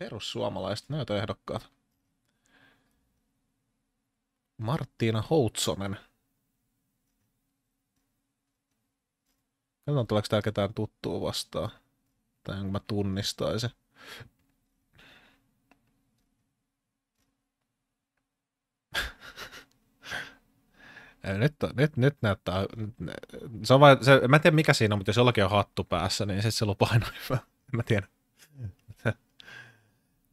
Perussuomalaiset, näitä ehdokkaat. Marttiina Houtsonen. Katsotaan, tuleeko täällä ketään tuttua vastaan. Tai onko mä tunnistaisin. nyt, nyt, nyt näyttää, se on vain, se, mä en tiedä mikä siinä on, mutta jos jollakin on hattu päässä, niin se lupaa aina hyvä. En mä tiedä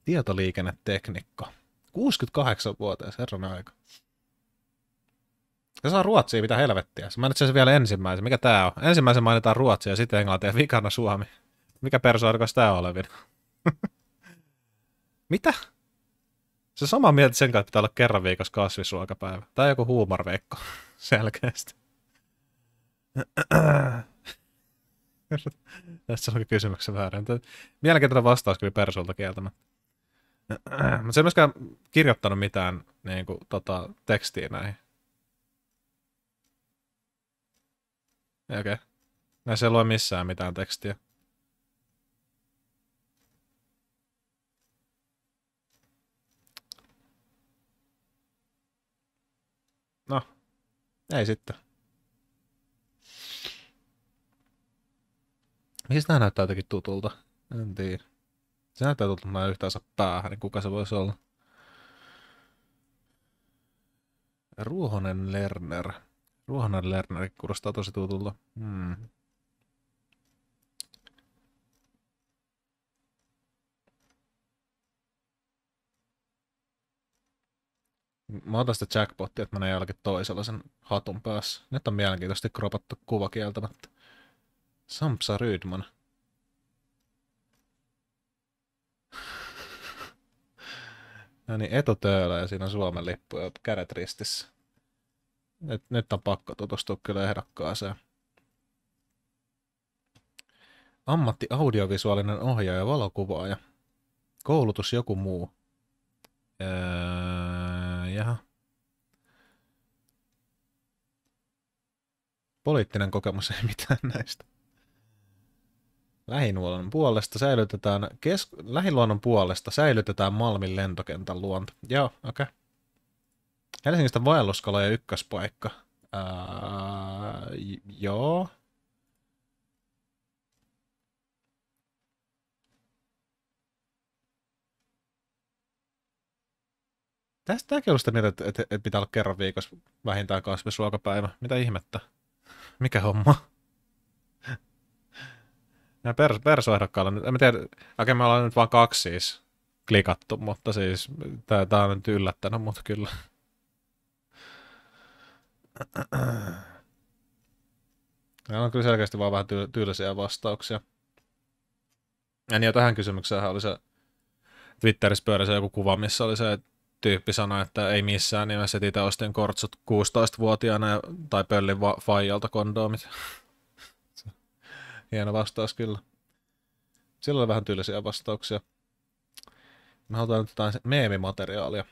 tietoliikenneteknikko. 68-vuotias, herran aika. Se saa Ruotsia, mitä helvettiä. Mä nyt se vielä ensimmäisen. Mikä tää on? Ensimmäisen mainitaan Ruotsia ja sitten Englanti ja vikana Suomi. Mikä persoarkos tää on olevin? mitä? Se sama mieltä sen kanssa, että pitää olla kerran viikossa kasvisruokapäivä. Tai joku huumorveikko, selkeästi. Tässä onkin kysymyksen väärin. Mielenkiintoinen vastaus kyllä persolta kieltämättä. Äh, Mutta se ei myöskään kirjoittanut mitään niin kuin, tota, tekstiä näihin. Okei. Okay. Näissä ei lue missään mitään tekstiä. No, ei sitten. Miksi nämä näyttää jotenkin tutulta? En tiedä. Se näyttää tullut näin yhtäänsä päähän, niin kuka se voisi olla? Ruohonen Lerner. Ruohonen Lerner kuulostaa tosi tutulta. Hmm. Mä otan sitä jackpottia, että menee jälkeen toisella sen hatun päässä. Nyt on mielenkiintoisesti kropattu kuva kieltämättä. Sampsa Rydman. Ja no niin etutöölä ja siinä on Suomen lippu ja kädet ristissä. Nyt, nyt on pakko tutustua kyllä ehdokkaaseen. Ammatti audiovisuaalinen ohjaaja valokuvaaja. Koulutus joku muu. Öö, jaha. Poliittinen kokemus ei mitään näistä. Lähiluonnon puolesta säilytetään, kes, lähiluonnon puolesta säilytetään Malmin lentokentän luonto. Joo, okei. Okay. Helsingistä vaelluskaloja ykköspaikka. Ää, joo. Tästä tämäkin on sitä mieltä, että, että, että pitää olla kerran viikossa vähintään kasvisruokapäivä. Mitä ihmettä? Mikä homma? Nämä pers, persoehdokkailla, en mä tiedä, okei me ollaan nyt vaan kaksi siis klikattu, mutta siis tää, tää on nyt yllättänyt mut kyllä. Täällä on kyllä selkeästi vaan vähän tyy- tyylisiä vastauksia. Ja niin jo tähän kysymykseen oli se Twitterissä pyörässä joku kuva, missä oli se tyyppi sanoi, että ei missään nimessä, että itse ostin kortsut 16-vuotiaana tai pöllin va- faijalta kondoomit hieno vastaus kyllä. Sillä oli vähän tyylisiä vastauksia. Me halutaan nyt jotain meemimateriaalia.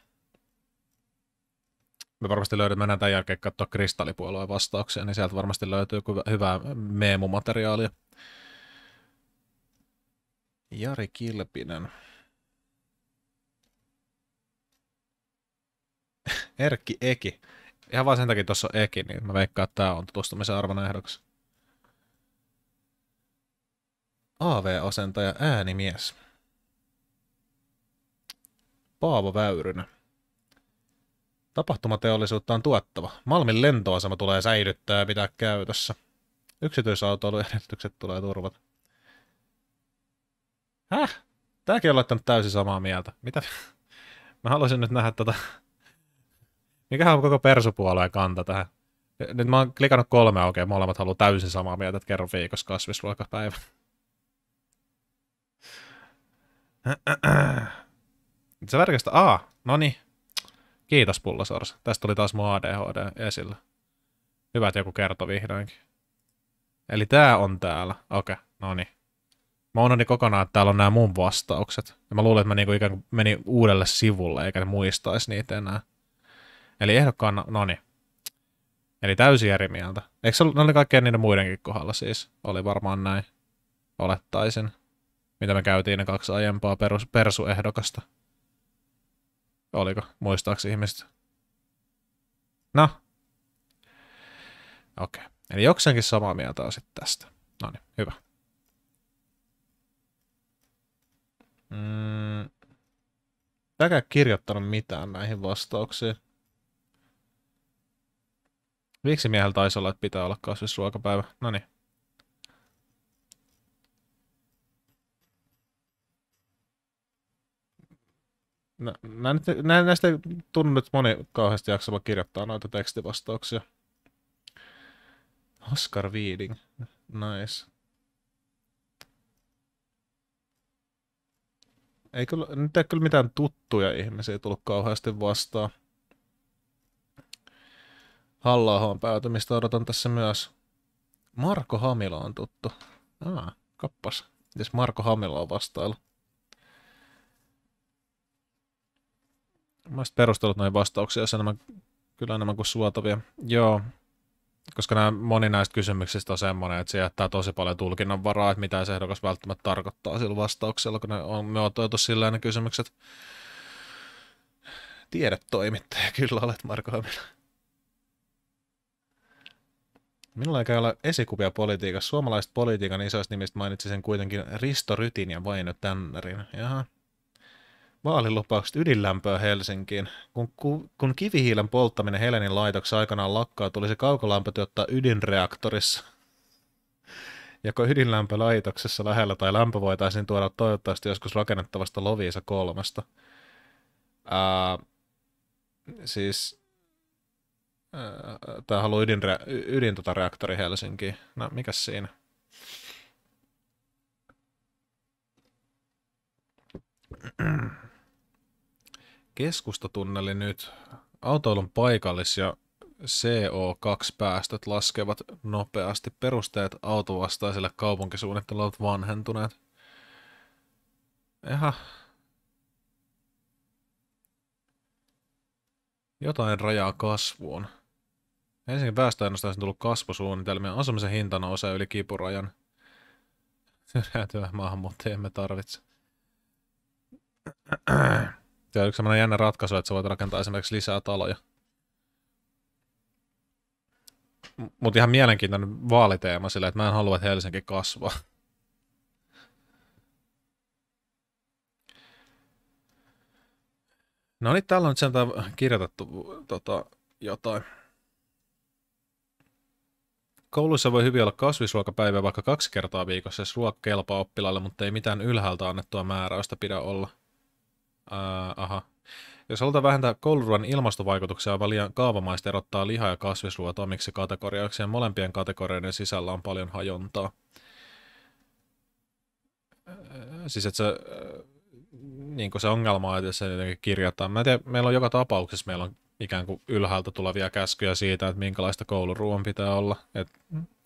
Me varmasti löydät, mennään tämän jälkeen katsoa kristallipuolueen vastauksia, niin sieltä varmasti löytyy joku hyvää meemumateriaalia. Jari Kilpinen. Erkki Eki. Ihan vaan sen takia tuossa on Eki, niin mä veikkaan, että tämä on tutustumisen arvon ehdoksi. AV-asentaja äänimies. Paavo Väyrynen. Tapahtumateollisuutta on tuottava. Malmin lentoasema tulee säilyttää ja pitää käytössä. Yksityisautoiluedellytykset tulee turvata. Häh? Tääkin on laittanut täysin samaa mieltä. Mitä? Mä haluaisin nyt nähdä tota... Mikähän on koko persupuolueen kanta tähän? Nyt mä oon klikannut kolme oikein, okay. molemmat haluaa täysin samaa mieltä, että kerro viikossa kasvisruokapäivä. Se värkästä A. No niin. Kiitos pullasors. Tästä tuli taas mun ADHD esillä. Hyvä, että joku kertoi vihdoinkin. Eli tää on täällä. Okei, okay. no niin. Mä unohdin kokonaan, että täällä on nämä mun vastaukset. Ja mä luulen, että mä niinku ikään kuin menin uudelle sivulle, eikä ne muistaisi niitä enää. Eli ehdokkaan, no niin. Eli täysin eri mieltä. Eikö se ollut, ne oli kaikkien niiden muidenkin kohdalla siis? Oli varmaan näin. Olettaisin mitä me käytiin ne kaksi aiempaa perus, persuehdokasta. Oliko? Muistaakseni ihmistä? No. Okei. Okay. Eli jokseenkin samaa mieltä on sitten tästä. No niin, hyvä. Mm. Tääkään kirjoittanut mitään näihin vastauksiin. Miksi miehellä taisi olla, että pitää olla kasvisruokapäivä? No niin. Nä, nä, nä, näistä ei tunnu nyt moni kauheasti jaksolla kirjoittaa noita tekstivastauksia. Oscar Weeding. Nice. Ei kyllä, nyt ei kyllä mitään tuttuja ihmisiä tullut kauheasti vastaan. halla päätymistä odotan tässä myös. Marko Hamila on tuttu. Ah, kappas. Mites Marko Hamila on vastaillut? Mä olisin perustellut noin vastauksia, jos enemmän, kyllä enemmän kuin suotavia. Joo, koska nämä moni näistä kysymyksistä on semmoinen, että se jättää tosi paljon tulkinnan varaa, että mitä se ehdokas välttämättä tarkoittaa sillä vastauksella, kun ne on, me sillä ne kysymykset. Tiedät toimittaja, kyllä olet Marko Hamila. Minulla ei ole esikuvia politiikassa. Suomalaiset politiikan isoista nimistä mainitsi sen kuitenkin Risto Rytin ja Vaino Tännerin. Jaha vaalilupaukset ydinlämpöä Helsinkiin. Kun, kun kivihiilen polttaminen Helenin laitoksessa aikanaan lakkaa, tulisi kaukolämpö tuottaa ydinreaktorissa. Joko ydinlämpölaitoksessa lähellä tai lämpö voitaisiin tuoda toivottavasti joskus rakennettavasta Loviisa kolmesta. Ää, siis tämä haluaa ydinre, ydin tota reaktori Helsinkiin. No, mikä siinä? keskustatunneli nyt. Autoilun paikallis- ja CO2-päästöt laskevat nopeasti. Perusteet autovastaiselle kaupunkisuunnittelulle ovat vanhentuneet. Jaha. Jotain rajaa kasvuun. Ensin päästöennusteessa on tullut kasvusuunnitelmia. Asumisen hinta nousee yli kipurajan. Syrjäytyvä maahanmuuttajia emme tarvitse. Tuo on yksi sellainen jännä ratkaisu, että sä voit rakentaa esimerkiksi lisää taloja. Mutta ihan mielenkiintoinen vaaliteema sillä, että mä en halua, että Helsinki kasvaa. No niin, täällä on nyt sentään kirjoitettu tota, jotain. Kouluissa voi hyvin olla kasvisruokapäivä vaikka kaksi kertaa viikossa, jos ruoka kelpaa oppilaille, mutta ei mitään ylhäältä annettua määräystä pidä olla. Äh, aha. Jos halutaan vähentää kouluruoan ilmastovaikutuksia, on liian kaavamaista erottaa liha- ja kasvisruoat omiksi kategoriaksi, ja molempien kategorioiden sisällä on paljon hajontaa. Siis että se, niin se ongelma on, että se kirjataan. Mä en tiedä, meillä on joka tapauksessa meillä on ikään kuin ylhäältä tulevia käskyjä siitä, että minkälaista kouluruoan pitää olla. Et,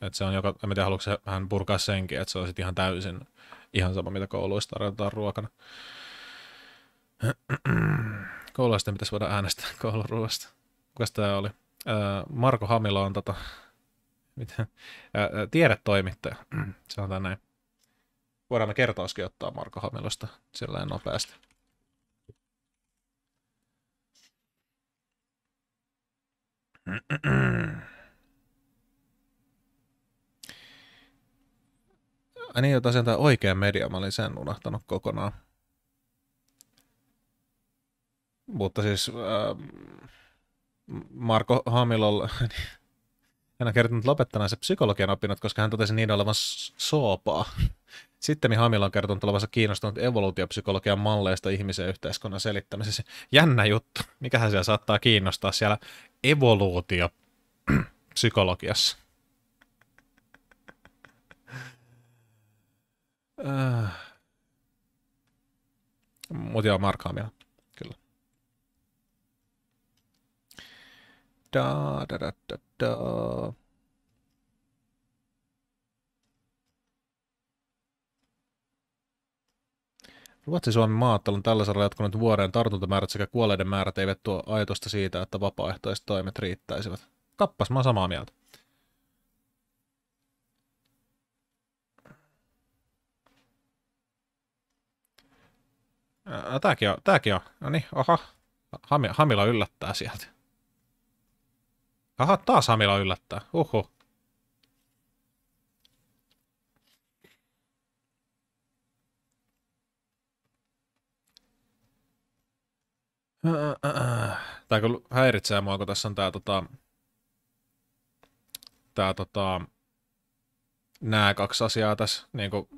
et se on joka, en tiedä, haluatko se vähän purkaa senkin, että se on sitten ihan täysin ihan sama, mitä kouluissa tarjotaan ruokana. Koululaisten pitäisi voida äänestää kouluruoasta. Kuka tämä oli? Marko Hamilo on tota, mitä? Ää, tiedetoimittaja, sanotaan näin. Voidaan me kertauskin ottaa Marko Hamilosta sillä nopeasti. Ai niin, jotain tämä oikea media, mä olin sen unohtanut kokonaan. Mutta siis äh, Marko Hamilolla, hän on kertonut lopettaneensa psykologian opinnot, koska hän totesi niin olevan soopaa. Sitten Hamil on kertonut olevansa kiinnostunut evoluutiopsykologian malleista ihmisen yhteiskunnan selittämisessä. Jännä juttu. Mikähän siellä saattaa kiinnostaa siellä evoluutiopsykologiassa? Äh. Mutta joo, Mark Hamilla. da, da, da, da, da. Ruotsi, Suomen maat on tällä saralla jatkunut vuoreen tartuntamäärät sekä kuolleiden määrät eivät tuo ajatusta siitä, että vapaaehtoiset toimet riittäisivät. Kappas, mä oon samaa mieltä. Tääkin on, tääkin on. No niin, aha. Hamila yllättää sieltä. Aha, taas Hamila yllättää. Oho. Äh, äh, äh, tää kyllä häiritsee mua, kun tässä on tää tota... Tää tota... Nää kaksi asiaa tässä, niinku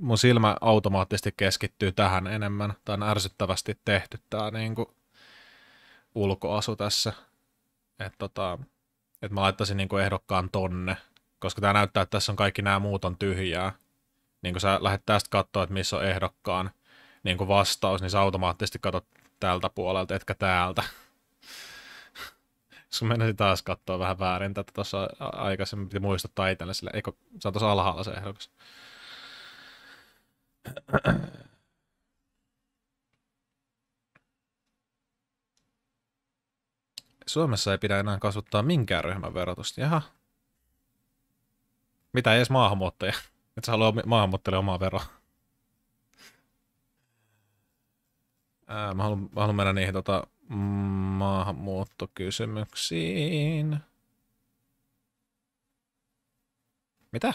mun silmä automaattisesti keskittyy tähän enemmän. Tää on ärsyttävästi tehty tää niinku ulkoasu tässä. Että tota, et mä laittaisin niin kuin ehdokkaan tonne, koska tämä näyttää, että tässä on kaikki nämä muut on tyhjää. Niin kun sä lähdet tästä katsoa, että missä on ehdokkaan niin kuin vastaus, niin sä automaattisesti katsot tältä puolelta, etkä täältä. Jos menisin taas katsoa vähän väärin tätä tuossa aikaisemmin, piti muistuttaa itselle sille, eikö, sä tuossa alhaalla se ehdokas. Suomessa ei pidä enää kasvattaa minkään ryhmän verotusta. Jaha. Mitä edes maahanmuuttaja? Et sä halua maahanmuuttajille omaa veroa. Ää, mä, haluan, mä haluan mennä niihin tota, maahanmuuttokysymyksiin. Mitä?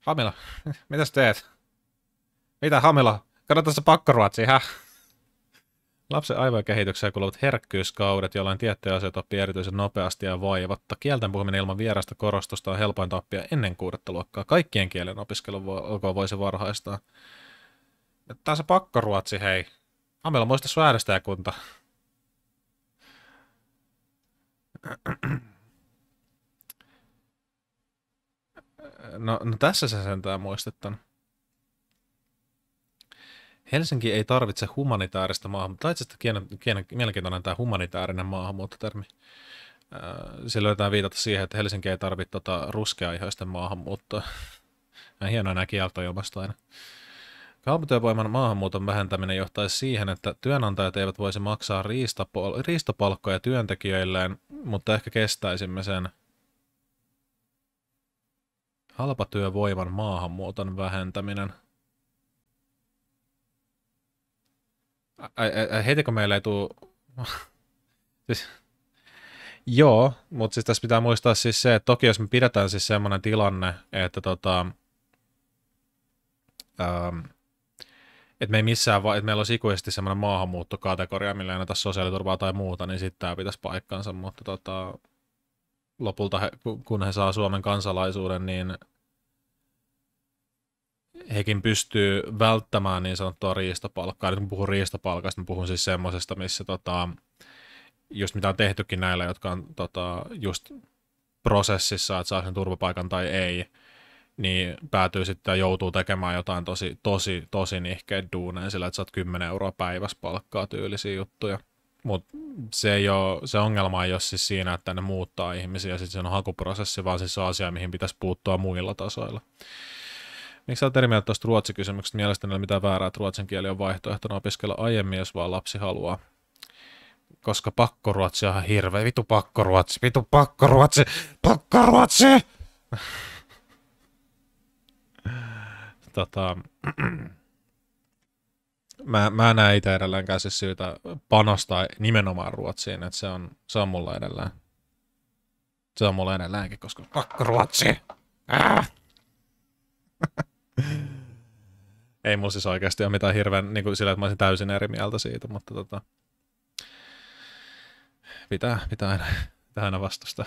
Hamila, mitäs teet? Mitä Hamila? Kannattaa se pakkoruotsi, hä? Lapsen aivojen kehityksessä kuuluvat herkkyyskaudet, jolloin tiettyjä asioita oppii erityisen nopeasti ja vaivatta. Kielten puhuminen ilman vierasta korostusta on helpointa oppia ennen kuudetta luokkaa. Kaikkien kielen opiskelu voi, olkoon voisi varhaistaa. Tää on se pakkoruotsi, hei. Amela, muista sun äänestäjäkunta. No, no tässä se sentään muistettanut. Helsinki ei tarvitse humanitaarista maahanmuuttoa. Tämä itse asiassa mielenkiintoinen tämä humanitaarinen maahanmuuttotermi. Äh, Sillä yritetään viitata siihen, että Helsinki ei tarvitse tota ruskeaihoisten maahanmuuttoa. Mä hienoa nämä kieltoilmasta aina. Kaupatyövoiman maahanmuuton vähentäminen johtaisi siihen, että työnantajat eivät voisi maksaa riistopal- riistopalkkoja työntekijöilleen, mutta ehkä kestäisimme sen halpatyövoiman maahanmuuton vähentäminen – heti kun meillä ei tule... siis, joo, mutta siis tässä pitää muistaa siis se, että toki jos me pidetään siis semmoinen tilanne, että tota, ähm, että me ei missään va- että meillä olisi ikuisesti semmoinen maahanmuuttokategoria, millä ei anneta sosiaaliturvaa tai muuta, niin sitten tämä pitäisi paikkansa, mutta tota, lopulta, he, kun he saa Suomen kansalaisuuden, niin hekin pystyy välttämään niin sanottua riistopalkkaa. Nyt kun puhun riistopalkasta, niin puhun siis semmoisesta, missä tota, just mitä on tehtykin näillä, jotka on tota, just prosessissa, että saa sen turvapaikan tai ei, niin päätyy sitten joutuu tekemään jotain tosi, tosi, tosi nihkeä duuneen sillä, että saat 10 euroa päivässä palkkaa tyylisiä juttuja. Mutta se, ei ole, se ongelma ei ole siis siinä, että ne muuttaa ihmisiä, sitten se on hakuprosessi, vaan siis se on asia, mihin pitäisi puuttua muilla tasoilla. Miksi sä mieltä tuosta ruotsikysymyksestä? Mielestäni ei ole mitään väärää, että ruotsin kieli on vaihtoehtona opiskella aiemmin, jos vaan lapsi haluaa. Koska pakkoruotsi on ihan hirveä. Vitu pakkoruotsi, vitu pakkoruotsi, pakkoruotsi! tota, mä, mä en näe itse edelleenkään siis syytä panostaa nimenomaan Ruotsiin, että se on, se on mulla edelleen. Se on mulla edelleenkin, koska pakko Ruotsi! Äh! Ah! Ei mulla siis oikeasti ole mitään hirveän, niin kuin sillä, että mä olisin täysin eri mieltä siitä, mutta tota, pitää, pitää, aina, pitää aina vastustaa.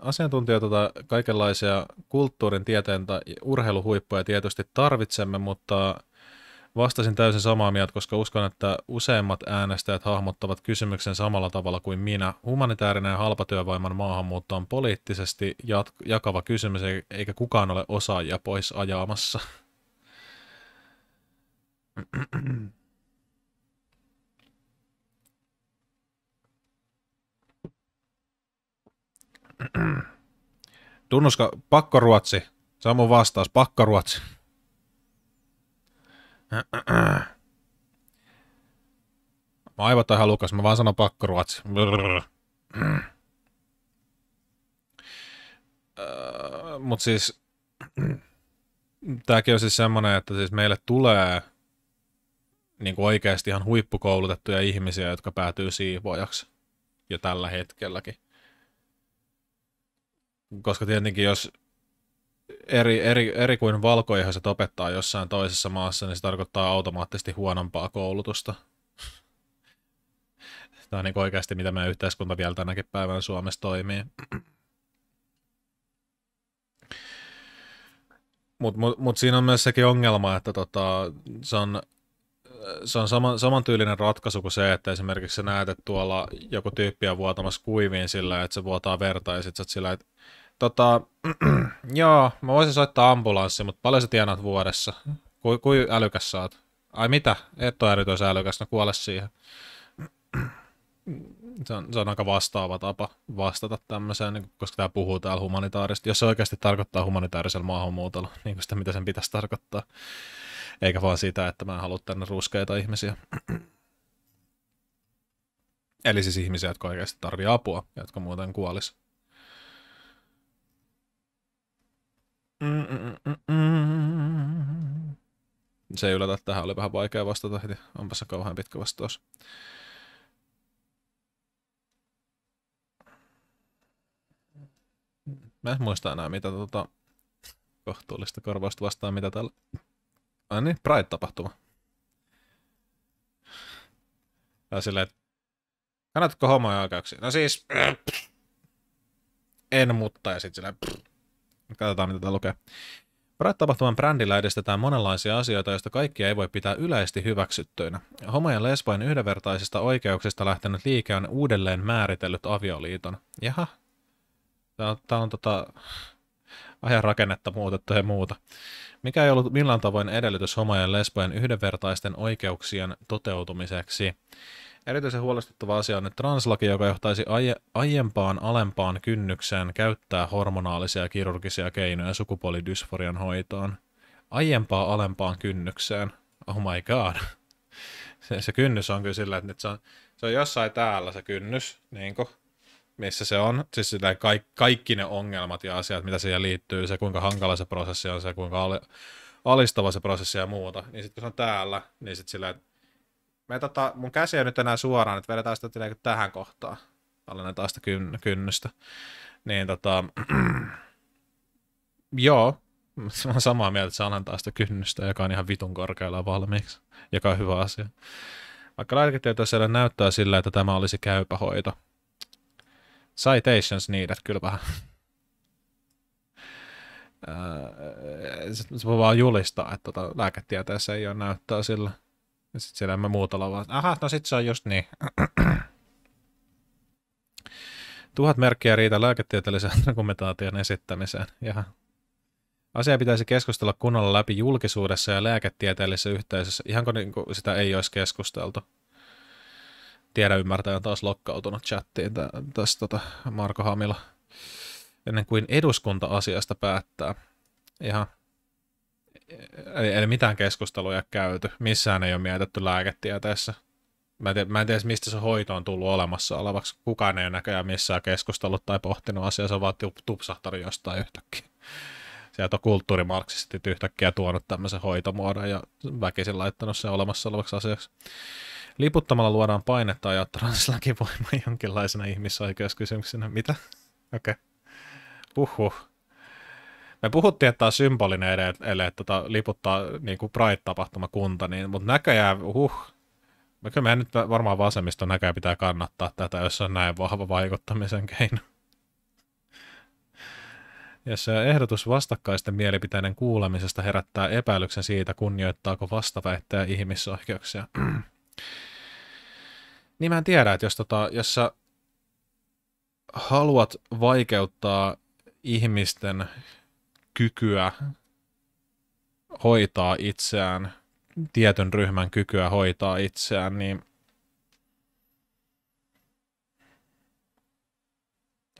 Asiantuntija tota, kaikenlaisia kulttuurin, tieteen tai urheiluhuippuja tietysti tarvitsemme, mutta Vastasin täysin samaa mieltä, koska uskon, että useimmat äänestäjät hahmottavat kysymyksen samalla tavalla kuin minä. Humanitaarinen ja halpatyövoiman maahanmuutto on poliittisesti jat- jakava kysymys, e- eikä kukaan ole osaajia pois ajaamassa. Tunnuska, pakkoruotsi. Se on mun vastaus, pakkoruotsi. Mä aivot on ihan lukas, mä vaan sanon pakko ruotsi. Äh, mut siis, tääkin on siis semmonen, että siis meille tulee niin kuin oikeasti ihan huippukoulutettuja ihmisiä, jotka päätyy siivoajaksi jo tällä hetkelläkin. Koska tietenkin jos eri, eri, eri kuin valkoihoiset opettaa jossain toisessa maassa, niin se tarkoittaa automaattisesti huonompaa koulutusta. Tämä on niin oikeasti, mitä meidän yhteiskunta vielä tänäkin päivänä Suomessa toimii. Mutta mut, mut siinä on myös sekin ongelma, että tota, se on, se on sama, samantyylinen ratkaisu kuin se, että esimerkiksi sä näet, että tuolla joku tyyppi on vuotamassa kuiviin sillä, että se vuotaa verta ja sitten sä sillä, että Tota, joo, mä voisin soittaa ambulanssi, mutta paljon sä tienaat vuodessa? Kui, kui älykäs sä oot? Ai mitä? Et ole erityisen älykäs, no kuole siihen. Se on, se on aika vastaava tapa vastata tämmöiseen, niin koska tämä puhuu täällä humanitaarista. Jos se oikeasti tarkoittaa humanitaarisella maahanmuutolla, niin kuin sitä mitä sen pitäisi tarkoittaa. Eikä vaan sitä, että mä en halua tänne ruskeita ihmisiä. Eli siis ihmisiä, jotka oikeasti tarvitsee apua, jotka muuten kuolis. Se ei yllätä, että tähän oli vähän vaikea vastata heti. Onpa se kauhean pitkä vastaus. Mä en muista enää, mitä tota, kohtuullista korvausta vastaan, mitä täällä... Ai niin, Pride-tapahtuma. Ja silleen, että kannatko homoja oikeuksia? No siis, en mutta, ja sitten silleen, Katsotaan, mitä tämä lukee. Pride-tapahtuman brändillä edistetään monenlaisia asioita, joista kaikkia ei voi pitää yleisesti hyväksyttyinä. Homo- ja lesbojen yhdenvertaisista oikeuksista lähtenyt liike on uudelleen määritellyt avioliiton. Jaha. Tämä on, tämä on tota, ajan rakennetta muutettu ja muuta. Mikä ei ollut millään tavoin edellytys homojen ja lesbojen yhdenvertaisten oikeuksien toteutumiseksi? Erityisen huolestuttava asia on nyt translaki, joka johtaisi aie- aiempaan alempaan kynnykseen käyttää hormonaalisia kirurgisia keinoja sukupuolidysforian hoitoon. Aiempaa alempaan kynnykseen. Oh my god. Se, se kynnys on kyllä sillä, että nyt se on, se on jossain täällä se kynnys, niin kuin, missä se on. Siis sitä kaikki, kaikki ne ongelmat ja asiat, mitä siihen liittyy, se kuinka hankala se prosessi on, se kuinka al- alistava se prosessi ja muuta. Niin sitten kun se on täällä, niin sitten sillä, että me tota, mun käsi on nyt enää suoraan, että vedetään sitä tähän kohtaan. Alennetaan sitä kyn, kynnystä. Niin tota, joo, mä oon samaa mieltä, että se alentaa sitä kynnystä, joka on ihan vitun korkealla valmiiksi, joka on hyvä asia. Vaikka lääketieteessä näyttää sillä, että tämä olisi käypä hoito. Citations needed, kyllä vähän. se, voi vaan julistaa, että tota, lääketieteessä ei ole näyttöä sillä. Ja sitten siellä mä muuta vaan, aha, no sit se on just niin. Tuhat merkkiä riitä lääketieteellisen argumentaation esittämiseen. Jaha. Asia pitäisi keskustella kunnolla läpi julkisuudessa ja lääketieteellisessä yhteisössä, ihan kun niinku sitä ei olisi keskusteltu. Tiedä ymmärtää on taas lokkautunut chattiin tässä tota Marko Hamila. Ennen kuin eduskunta asiasta päättää. Ihan eli, eli mitään keskusteluja käyty, missään ei ole mietitty lääketieteessä. Mä en, tiedä, mä en tiedä, mistä se hoito on tullut olemassa olevaksi. Kukaan ei ole näköjään missään keskustellut tai pohtinut asiaa, se on vaan tupsahtanut jostain yhtäkkiä. Sieltä on kulttuurimarksistit yhtäkkiä tuonut tämmöisen hoitomuodon ja väkisin laittanut sen olemassa olevaksi asiaksi. Liputtamalla luodaan painetta ja translakivoima jonkinlaisena ihmisoikeuskysymyksenä. Mitä? Okei. Okay. Puhu. Me puhuttiin, että tämä on symbolinen ele, ele tota, liputtaa niin kuin Pride-tapahtumakunta, niin, mutta näköjään, huh, me kyllä meidän nyt varmaan vasemmiston näköjään pitää kannattaa tätä, jos on näin vahva vaikuttamisen keino. se ehdotus vastakkaisten mielipiteiden kuulemisesta herättää epäilyksen siitä, kunnioittaako vastaväittäjä ihmisoikeuksia. niin mä en tiedä, että jos, tota, jos sä haluat vaikeuttaa ihmisten kykyä hoitaa itseään, tietyn ryhmän kykyä hoitaa itseään, niin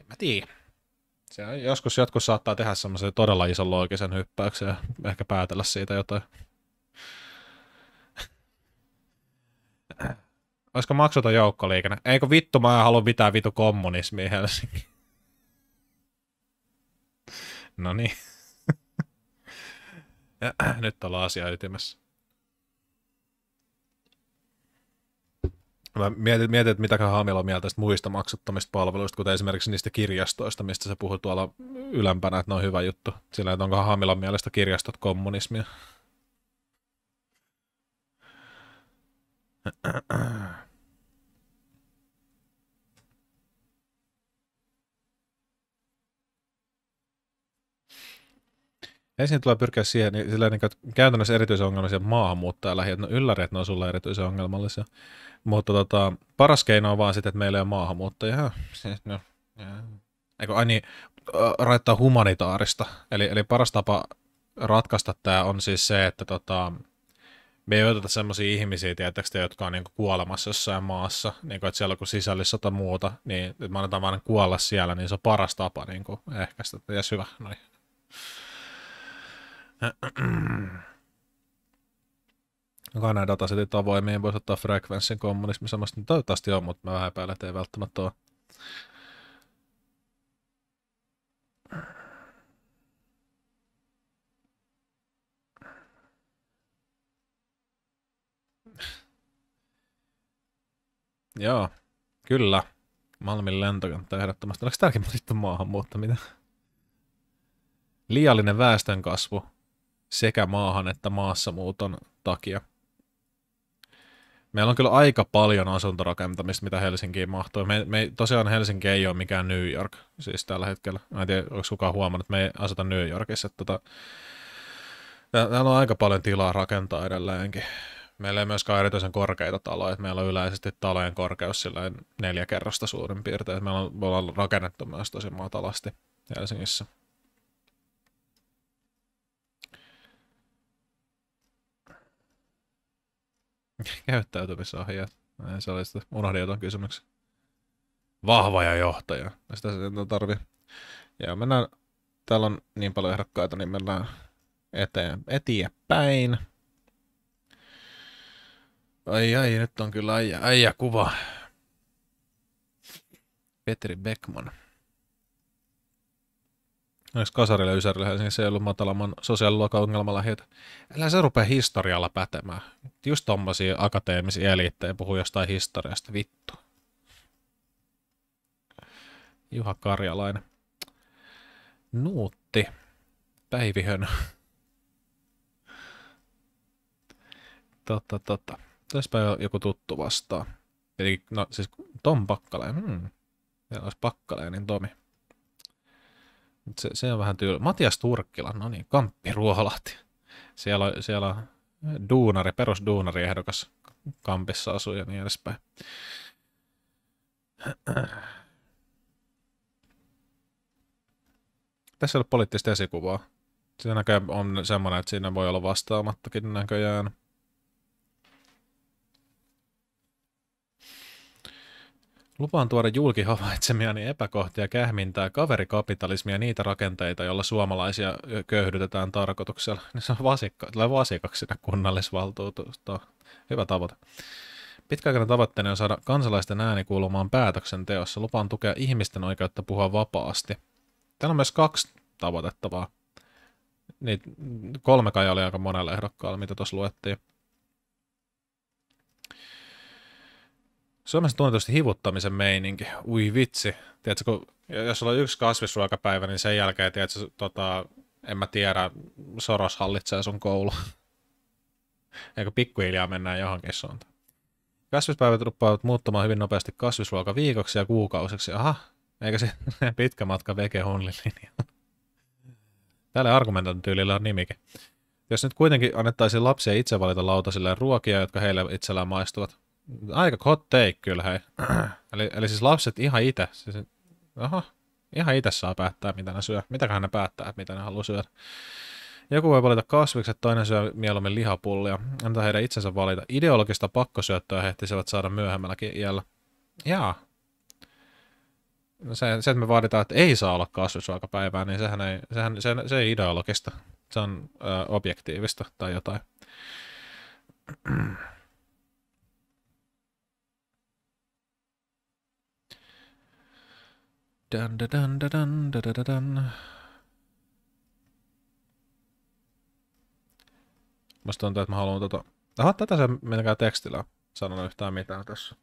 en mä tiedä. Se joskus jotkut saattaa tehdä semmoisen todella ison loogisen hyppäyksen ja ehkä päätellä siitä jotain. Olisiko maksuton joukkoliikenne? Eikö vittu, mä en halua mitään vitu kommunismia helsinki? no niin. Äh, nyt ollaan asia ytimessä. Mä mietin, mietin että mitäkään Hamilla on mieltä muista maksuttomista palveluista, kuten esimerkiksi niistä kirjastoista, mistä se puhuu tuolla ylempänä, että ne on hyvä juttu. Sillä, että onko Hamilan mielestä kirjastot kommunismia. ensin tulee pyrkiä siihen, niin, sillä niin että käytännössä erityisen ongelmallisia että no ylläri, että ne on sulle erityisen ongelmallisia, mutta tota, paras keino on vaan sitten, että meillä ei ole maahanmuuttajia. Siis, no, Eikö, ai niin, humanitaarista. Eli, eli paras tapa ratkaista tämä on siis se, että tota, me ei oteta sellaisia ihmisiä, tietysti, jotka on niin kuin kuolemassa jossain maassa, niin kuin, että siellä on sisällissä tai muuta, niin että me annetaan vain kuolla siellä, niin se on paras tapa niin kuin, ehkäistä. Jes hyvä, noin. Niin. Joka nämä datasetit avoimia, voisi ottaa frekvenssin kommunismi samasta. niin toivottavasti on, mutta mä vähän epäilen, että ei välttämättä ole. Joo, kyllä. Malmin lentokenttä ehdottomasti. Oliko tämäkin sitten maahanmuutto, mitä? Liiallinen väestönkasvu sekä maahan että maassamuuton takia. Meillä on kyllä aika paljon asuntorakentamista, mitä Helsinkiin mahtuu. Me, me, tosiaan Helsinki ei ole mikään New York siis tällä hetkellä. Mä en tiedä, onko kukaan huomannut, että me ei asuta New Yorkissa. tota, täällä on aika paljon tilaa rakentaa edelleenkin. Meillä ei myöskään erityisen korkeita taloja. Meillä on yleisesti talojen korkeus neljä kerrosta suurin piirtein. Meillä on, me ollaan rakennettu myös tosi matalasti Helsingissä. Käyttäytymisohjeet. Se oli sitä, unohdin jotain kysymyksiä. Vahva ja johtaja. Sitä se tarvii. Ja mennään, täällä on niin paljon ehdokkaita, niin mennään eteen, eteenpäin. Ai ai, nyt on kyllä äijä, äijä kuva. Petri Beckman. Näissä kasarilla ja ysärillä Helsingissä ei ollut matalamman sosiaaliluokan ongelmalla heitä. Älä se rupea historialla pätemään. Just tommosia akateemisia eliittejä puhuu jostain historiasta, vittu. Juha Karjalainen. Nuutti. Päivihön. Totta, totta. Tässäpä joku tuttu vastaa. Eli, no siis Tom Pakkalainen. Hmm. Siellä olisi Pakkalainen niin Tomi. Se, se on vähän tyyli. Matias Turkkila, no niin, Kamppi Ruoholahti. Siellä, siellä on duunari, perusduunari ehdokas Kampissa asuu ja niin edespäin. Tässä ei ole poliittista esikuvaa. Se näköjään on semmoinen, että siinä voi olla vastaamattakin näköjään. Lupaan tuoda julkihavaitsemiani havaitsemiani niin epäkohtia, kähmintää, kaverikapitalismia, niitä rakenteita, joilla suomalaisia köyhdytetään tarkoituksella. Niin se on vasikka, tulee vasikaksi kunnallisvaltuutusta. Hyvä tavoite. Pitkäaikainen tavoitteena on saada kansalaisten ääni kuulumaan päätöksenteossa. Lupaan tukea ihmisten oikeutta puhua vapaasti. Täällä on myös kaksi tavoitettavaa. Niin, kolme kai oli aika monella ehdokkaalla, mitä tuossa luettiin. Suomessa tunnetusti hivuttamisen meininki. Ui vitsi. Tiedätkö, kun, jos sulla on yksi kasvisruokapäivä, niin sen jälkeen, tiedätkö, tota, en mä tiedä, Soros hallitsee sun koulu. Eikö pikkuhiljaa mennään johonkin suuntaan. Kasvispäivät ruppaavat muuttumaan hyvin nopeasti kasvisruoka viikoksi ja kuukausiksi. Aha, eikö se pitkä matka veke Tällä argumentoinnin tyylillä on nimike. Jos nyt kuitenkin annettaisiin lapsia itse valita lautasille ruokia, jotka heille itsellään maistuvat, aika hot take kyllä hei. eli, eli siis lapset ihan itse, siis, aha, ihan itse saa päättää mitä ne syö. Mitäköhän ne päättää, mitä ne haluaa syödä. Joku voi valita kasvikset, toinen syö mieluummin lihapullia. Antaa heidän itsensä valita. Ideologista pakkosyöttöä he ehtisivät saada myöhemmälläkin iällä. Jaa. No se, se, että me vaaditaan, että ei saa olla kasvisruokapäivää, niin sehän ei, sehän, se, se ei ideologista. Se on ö, objektiivista tai jotain. Dun, dun, dun, dun, dun, dun, dun. dun. Mä sitten että mä haluan tota... Aha, tätä se menkää tekstillä sanonut yhtään mitään tässä.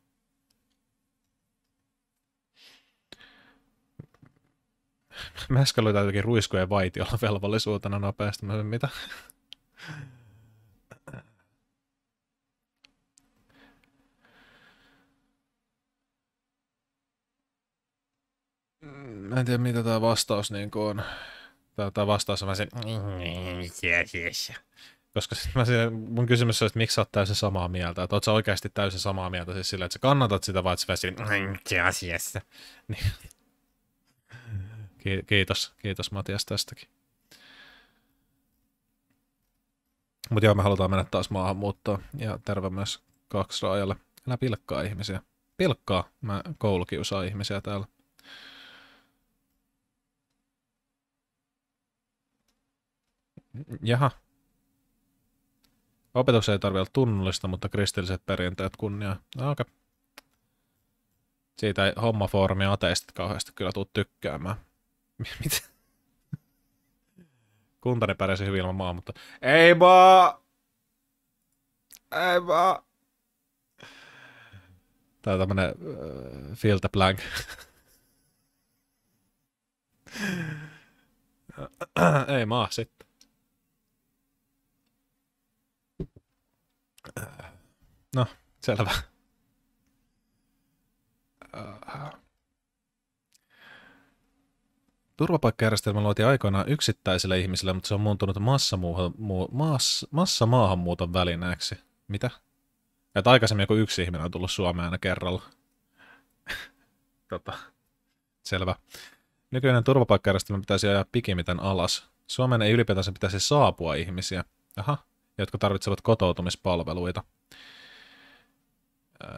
Mä äsken luin jotenkin ruiskujen vaitiolla velvollisuutena nopeasti. Mä mitä? en tiedä mitä tämä vastaus niin on. Tämä vastaus on mä sen, koska sit mä siinä, mun kysymys on, että miksi sä oot täysin samaa mieltä, että oot sä oikeasti täysin samaa mieltä siis sillä, että sä kannatat sitä, vai että sä asiassa. Niin. Kiitos, kiitos Matias tästäkin. Mutta joo, me halutaan mennä taas maahanmuuttoon ja terve myös raajalle. Älä pilkkaa ihmisiä. Pilkkaa, mä koulukiusaan ihmisiä täällä. Jaha. Opetuksen ei tarvitse olla tunnollista, mutta kristilliset perinteet kunnia. No, okay. Siitä ei hommafoorumi ateistit kauheasti kyllä tuu tykkäämään. Mitä? Kuntani pärjäsi hyvin ilman maa, mutta ei vaan! Ei vaan! Tää on tämmönen uh, äh, fill the blank. ei maa sitten. No, selvä. Turvapaikkajärjestelmä luotiin aikoinaan yksittäisille ihmisille, mutta se on muuntunut massamuuhun, muu, mass, massamaahanmuuton välineeksi. Mitä? Et aikaisemmin joku yksi ihminen on tullut Suomeen aina kerralla. tota, selvä. Nykyinen turvapaikkajärjestelmä pitäisi ajaa pikimiten alas. Suomeen ei ylipäätänsä pitäisi saapua ihmisiä. Aha jotka tarvitsevat kotoutumispalveluita.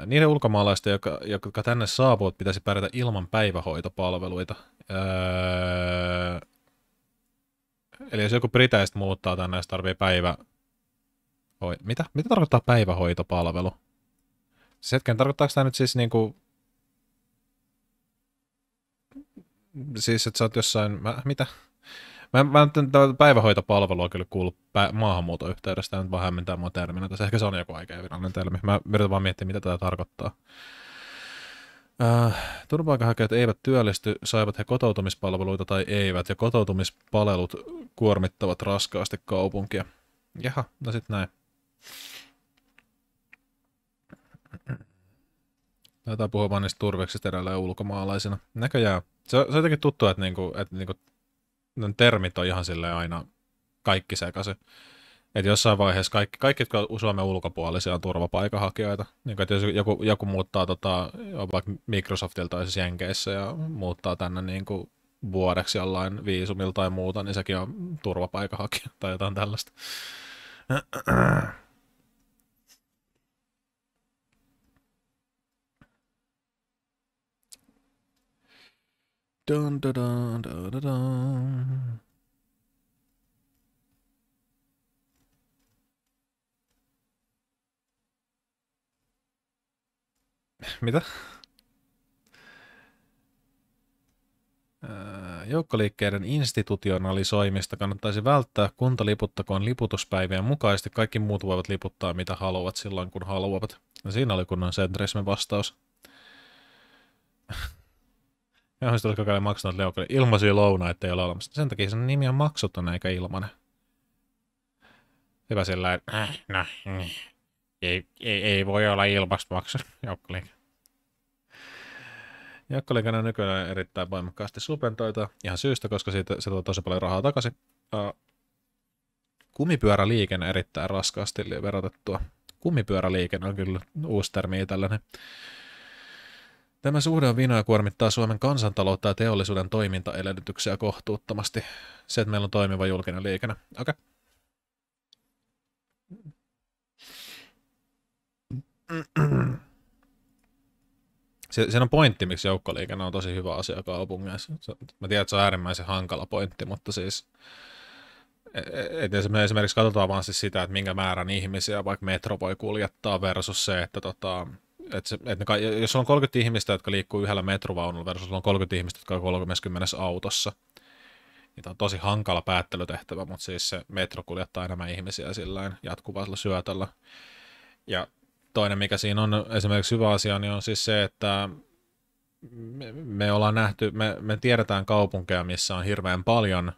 Niiden ulkomaalaisten, jotka, jotka tänne saapuvat, pitäisi pärjätä ilman päivähoitopalveluita. Öö, eli jos joku briteistä muuttaa tänne, jos tarvii päivä... Oi, mitä? Mitä tarkoittaa päivähoitopalvelu? Siis hetken, tarkoittaako tämä nyt siis niinku... Siis, että sä oot jossain... Mä, mitä? Mä, mä en päivähoitopalvelua kyllä kuullut pä- maahanmuuton yhteydestä, nyt vaan hämmentää mua terminä. Tässä ehkä se on joku aika virallinen termi. Mä yritän vaan miettiä, mitä tätä tarkoittaa. Äh, turvapaikanhakijat eivät työllisty, saivat he kotoutumispalveluita tai eivät, ja kotoutumispalvelut kuormittavat raskaasti kaupunkia. Jaha, no sit näin. Taitaa puhua vain niistä turveksista edelleen ulkomaalaisina. Näköjään. Se, on, se on jotenkin tuttu, että, niinku, että niinku ne termit on ihan sille aina kaikki sekaisin. Että jossain vaiheessa kaikki, kaikki jotka on Suomen ulkopuolisia, on turvapaikanhakijoita. Niin, että jos joku, joku muuttaa tota, vaikka Microsoftilta tai siis Jenkeissä ja muuttaa tänne niin kuin vuodeksi jollain viisumilla tai muuta, niin sekin on turvapaikanhakija tai jotain tällaista. Dun, dun, dun, dun, dun, dun. Mitä? Joukkoliikkeiden institutionalisoimista kannattaisi välttää, kunta liputuspäivien mukaisesti. Kaikki muut voivat liputtaa mitä haluavat silloin, kun haluavat. Ja siinä oli kunnon sentrismin vastaus. Johon sitä sitten kokeilemaan maksanut leukalle ilmaisia lounaita ei ole olemassa. Sen takia sen nimi on maksuton eikä ilmanen. Hyvä sillä äh, no, niin. ei, ei, ei, voi olla ilmasta maksu joukkoliike. Joukkoliikenne on nykyään erittäin voimakkaasti subventoita ihan syystä, koska siitä se tuo tosi paljon rahaa takaisin. Uh, kumipyöräliikenne erittäin raskaasti verotettua. Kumipyöräliikenne on kyllä uusi termi tällainen. Tämä suhde on vinoja kuormittaa Suomen kansantaloutta ja teollisuuden toimintaedellytyksiä kohtuuttomasti. Se, että meillä on toimiva julkinen liikenne. Okei. Okay. Se, sen on pointti, miksi joukkoliikenne on tosi hyvä asia kaupungeissa. Mä tiedän, että se on äärimmäisen hankala pointti, mutta siis... E, e, et jos me esimerkiksi katsotaan vaan siis sitä, että minkä määrän ihmisiä vaikka metro voi kuljettaa versus se, että tota, et se, et ne, jos on 30 ihmistä, jotka liikkuu yhdellä metrovaunulla versus on 30 ihmistä, jotka on 30 autossa, niin tämä on tosi hankala päättelytehtävä, mutta siis se metro kuljettaa enemmän ihmisiä sillä jatkuvalla syötöllä. Ja toinen, mikä siinä on esimerkiksi hyvä asia, niin on siis se, että me, me ollaan nähty, me, me tiedetään kaupunkeja, missä on hirveän paljon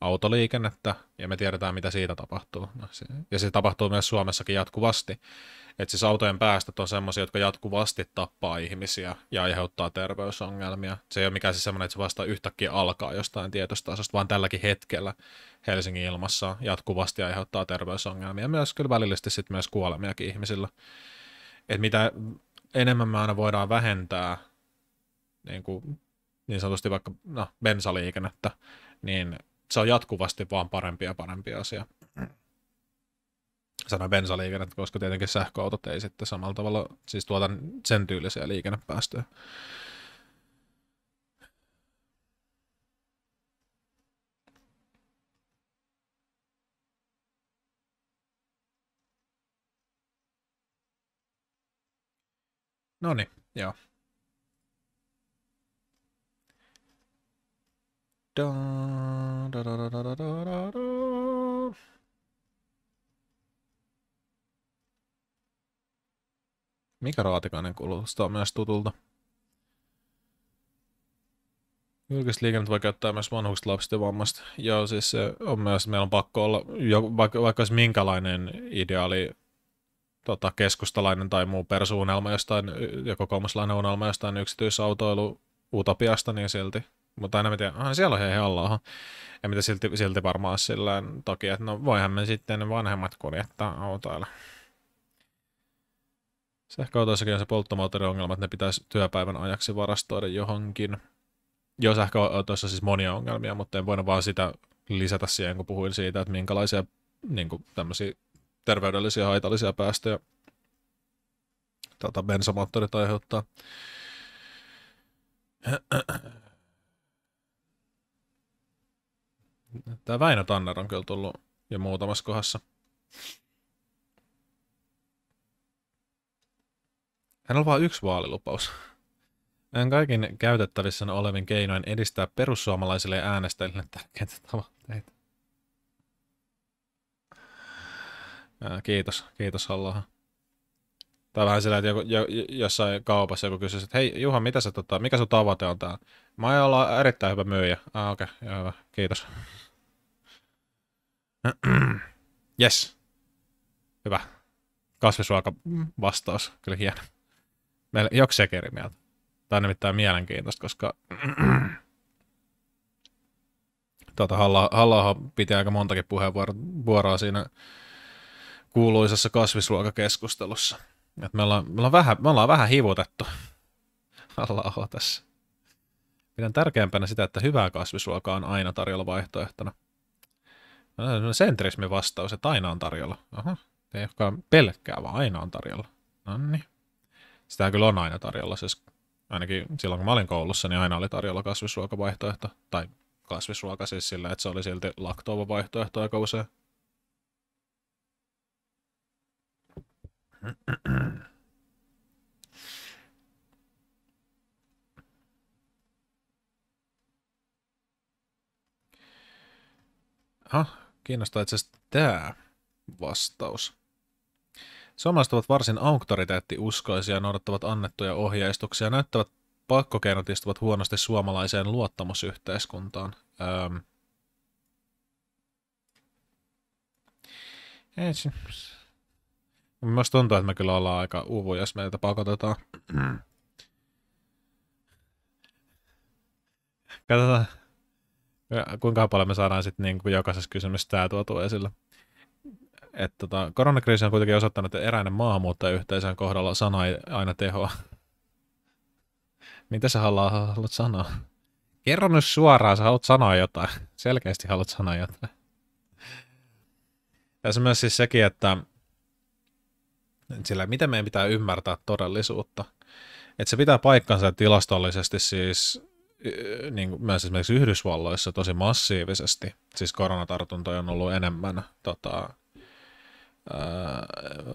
autoliikennettä, ja me tiedetään, mitä siitä tapahtuu. No, ja se tapahtuu myös Suomessakin jatkuvasti. Että siis autojen päästöt on semmoisia, jotka jatkuvasti tappaa ihmisiä ja aiheuttaa terveysongelmia. Se ei ole mikään siis semmoinen, että se vasta yhtäkkiä alkaa jostain tietystä asiasta, vaan tälläkin hetkellä Helsingin ilmassa jatkuvasti aiheuttaa terveysongelmia. myös kyllä välillisesti sitten myös kuolemiakin ihmisillä. Että mitä enemmän me aina voidaan vähentää niin, kuin, niin sanotusti vaikka no, bensaliikennettä, niin se on jatkuvasti vaan parempi ja parempi asia sanoin bensaliikennettä, koska tietenkin sähköautot ei sitten samalla tavalla, siis tuota sen tyylisiä liikennepäästöjä. No niin, joo. Da, da, da, da, da, da, da, da. Mika Raatikainen kuulostaa myös tutulta. Julkista liikennettä voi käyttää myös vanhukset, lapset ja vammaiset. Joo, siis se on myös, meillä on pakko olla, vaikka, vaikka olisi minkälainen ideaali tota, keskustalainen tai muu persuunelma jostain, ja kokoomuslainen unelma jostain yksityisautoilu utopiasta, niin silti. Mutta aina mä tiedän, ah, siellä on he alla, ja mitä silti, silti varmaan sillä toki, että no voihan me sitten vanhemmat kuljettaa autoilla. Sähköautoissakin on se polttomoottoriongelma, että ne pitäisi työpäivän ajaksi varastoida johonkin. Joo, sähköautoissa siis monia ongelmia, mutta en voinut vaan sitä lisätä siihen, kun puhuin siitä, että minkälaisia niin kuin tämmöisiä terveydellisiä haitallisia päästöjä tota, bensamoottorit aiheuttaa. Tämä Väinö Tanner on kyllä tullut jo muutamassa kohdassa. Hänellä on vain yksi vaalilupaus. Meidän kaikin käytettävissä olevin keinoin edistää perussuomalaisille ja äänestäjille tärkeitä tavoitteita. kiitos, kiitos Hallohan. Tai vähän sillä, että joku, jo, jossain kaupassa joku kysyisi, että hei Juha, mitä sä, tota, mikä sun tavoite on täällä? Mä oon olla erittäin hyvä myyjä. Ah, okei, okay, hyvä, kiitos. yes. Hyvä. Kasvisruoka vastaus, kyllä hieno. Meillä ei mieltä. Tämä on nimittäin mielenkiintoista, koska tuota, halla, halla piti aika montakin puheenvuoroa siinä kuuluisessa kasvisruokakeskustelussa. Et me, ollaan, me, ollaan vähän, me ollaan vähän hivutettu halla tässä. Pidän tärkeämpänä sitä, että hyvää kasvisruokaa on aina tarjolla vaihtoehtona. No, no sentrismin vastaus, että aina on tarjolla. Aha, ei olekaan pelkkää, vaan aina on tarjolla. No niin. Sitä kyllä on aina tarjolla, siis ainakin silloin kun mä olin koulussa, niin aina oli tarjolla kasvisruokavaihtoehto, tai kasvisruoka siis sillä, että se oli silti laktoova vaihtoehto aika usein. Aha, kiinnostaa itse asiassa tämä vastaus. Suomalaiset ovat varsin auktoriteettiuskoisia noudattavat annettuja ohjeistuksia. Näyttävät pakkokeinot istuvat huonosti suomalaiseen luottamusyhteiskuntaan. Öö, Ei, Minusta tuntuu, että me kyllä ollaan aika uuvuja, jos meitä pakotetaan. Katsotaan, kuinka paljon me saadaan sitten niin jokaisessa kysymyksessä tämä tuotu esille että tota, koronakriisi on kuitenkin osoittanut, että eräinen maahanmuuttajayhteisön kohdalla sana ei aina tehoa. Mitä sä haluat sanoa? Kerro nyt suoraan, sä haluat sanoa jotain. Selkeästi haluat sanoa jotain. Tässä myös siis sekin, että sillä miten meidän pitää ymmärtää todellisuutta. Että se pitää paikkansa tilastollisesti siis niin kuin myös esimerkiksi Yhdysvalloissa tosi massiivisesti, siis koronatartuntoja on ollut enemmän tota,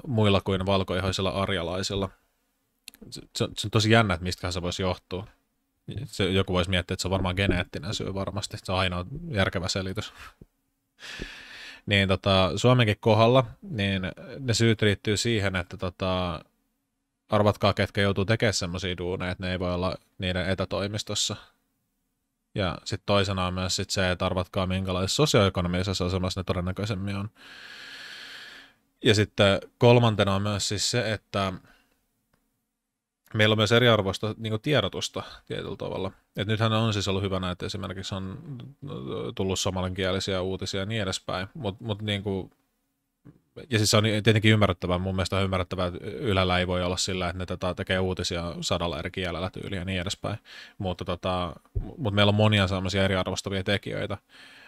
muilla kuin valkoihoisilla arjalaisilla. Se, se on tosi jännä, että mistä se voisi johtua. Se, joku voisi miettiä, että se on varmaan geneettinen syy varmasti, se on ainoa järkevä selitys. niin tota, Suomenkin kohdalla niin ne syyt liittyy siihen, että tota, arvatkaa, ketkä joutuu tekemään semmoisia duuneja, että ne ei voi olla niiden etätoimistossa. Ja sitten toisena on myös sit se, että arvatkaa, minkälaisessa sosioekonomisessa asemassa ne todennäköisemmin on. Ja sitten kolmantena on myös siis se, että meillä on myös eriarvoista niin tiedotusta tietyllä tavalla. Et nythän on siis ollut hyvänä, että esimerkiksi on äh, tullut somalinkielisiä uutisia ja niin edespäin, Mut, mut niin kuin, ja siis se on tietenkin ymmärrettävää, mun mielestä on ymmärrettävää, että Ylellä ei voi olla sillä, että ne tätä tota, tekee uutisia sadalla eri kielellä tyyliä ja niin edespäin, mutta tota, mut meillä on monia sellaisia eriarvostavia tekijöitä,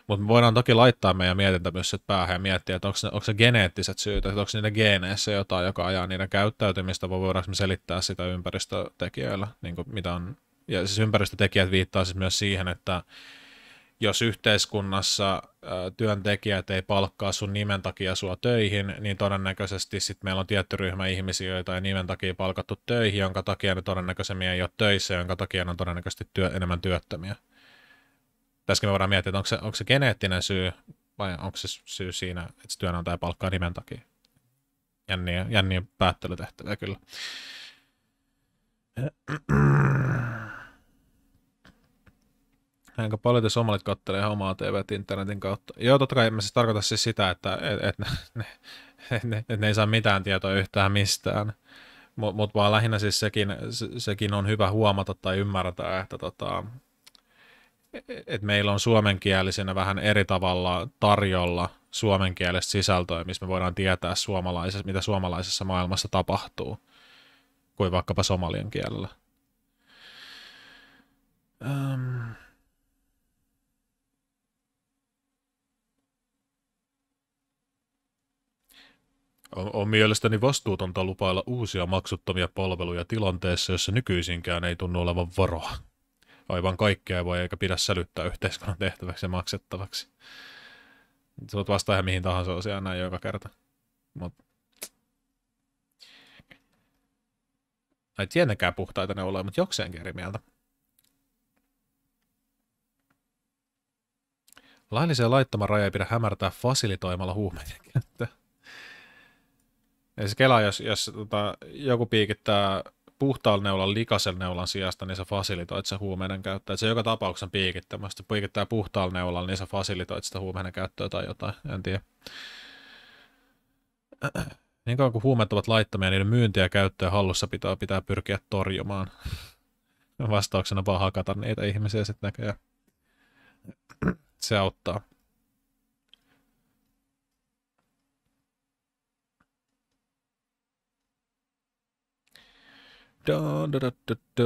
mutta me voidaan toki laittaa meidän mietintäpyssyt päähän ja miettiä, että onko, ne, onko se geneettiset syyt, että onko niiden geeneissä jotain, joka ajaa niiden käyttäytymistä, vai voidaanko me selittää sitä ympäristötekijöillä, niin kuin mitä on. Ja siis ympäristötekijät viittaa siis myös siihen, että jos yhteiskunnassa työntekijät ei palkkaa sun nimen takia sua töihin, niin todennäköisesti sit meillä on tietty ryhmä ihmisiä, joita ei nimen takia palkattu töihin, jonka takia ne todennäköisemmin ei ole töissä, jonka takia ne on todennäköisesti työ, enemmän työttömiä tässäkin me voidaan miettiä, että onko se, onko se geneettinen syy vai onko se syy siinä, että se työnantaja palkkaa nimen takia. Jänniä, jänniä päättelytehtäviä kyllä. Enkä paljon te somalit kattelee omaa tv internetin kautta. Joo, totta kai mä siis tarkoita siis sitä, että et, et ne, ne, ne, et ne ei saa mitään tietoa yhtään mistään. Mutta mut vaan lähinnä siis sekin, sekin on hyvä huomata tai ymmärtää, että tota, et meillä on suomenkielisenä vähän eri tavalla tarjolla suomenkielistä sisältöä, missä me voidaan tietää, suomalaisessa, mitä suomalaisessa maailmassa tapahtuu, kuin vaikkapa somalian kielellä. Um. On, on mielestäni vastuutonta lupailla uusia maksuttomia palveluja tilanteessa, jossa nykyisinkään ei tunnu olevan varoa aivan kaikkea voi eikä pidä sälyttää yhteiskunnan tehtäväksi ja maksettavaksi. Sä voit vastata ihan mihin tahansa asiaan näin joka kerta. Mut. Ei tietenkään puhtaita ne ole, mutta jokseenkin eri mieltä. Laillisen laittoman raja ei pidä hämärtää fasilitoimalla huumeiden käyttöä. Ei se kelaa, jos, jos tota, joku piikittää puhtaan neulan likaisen neulan sijasta, niin sä fasilitoit sen huumeiden käyttöä. se joka tapauksessa piikittämästä. Piikittää puhtaalla neulalla, niin sä fasilitoit sitä huumeiden käyttöä tai jotain. En tiedä. Niin kauan kuin huumeet ovat laittomia, niiden myyntiä ja käyttöä hallussa pitää, pitää pyrkiä torjumaan. Vastauksena vaan hakata niitä ihmisiä sitten näköjään. Se auttaa. Da, da, da, da, da.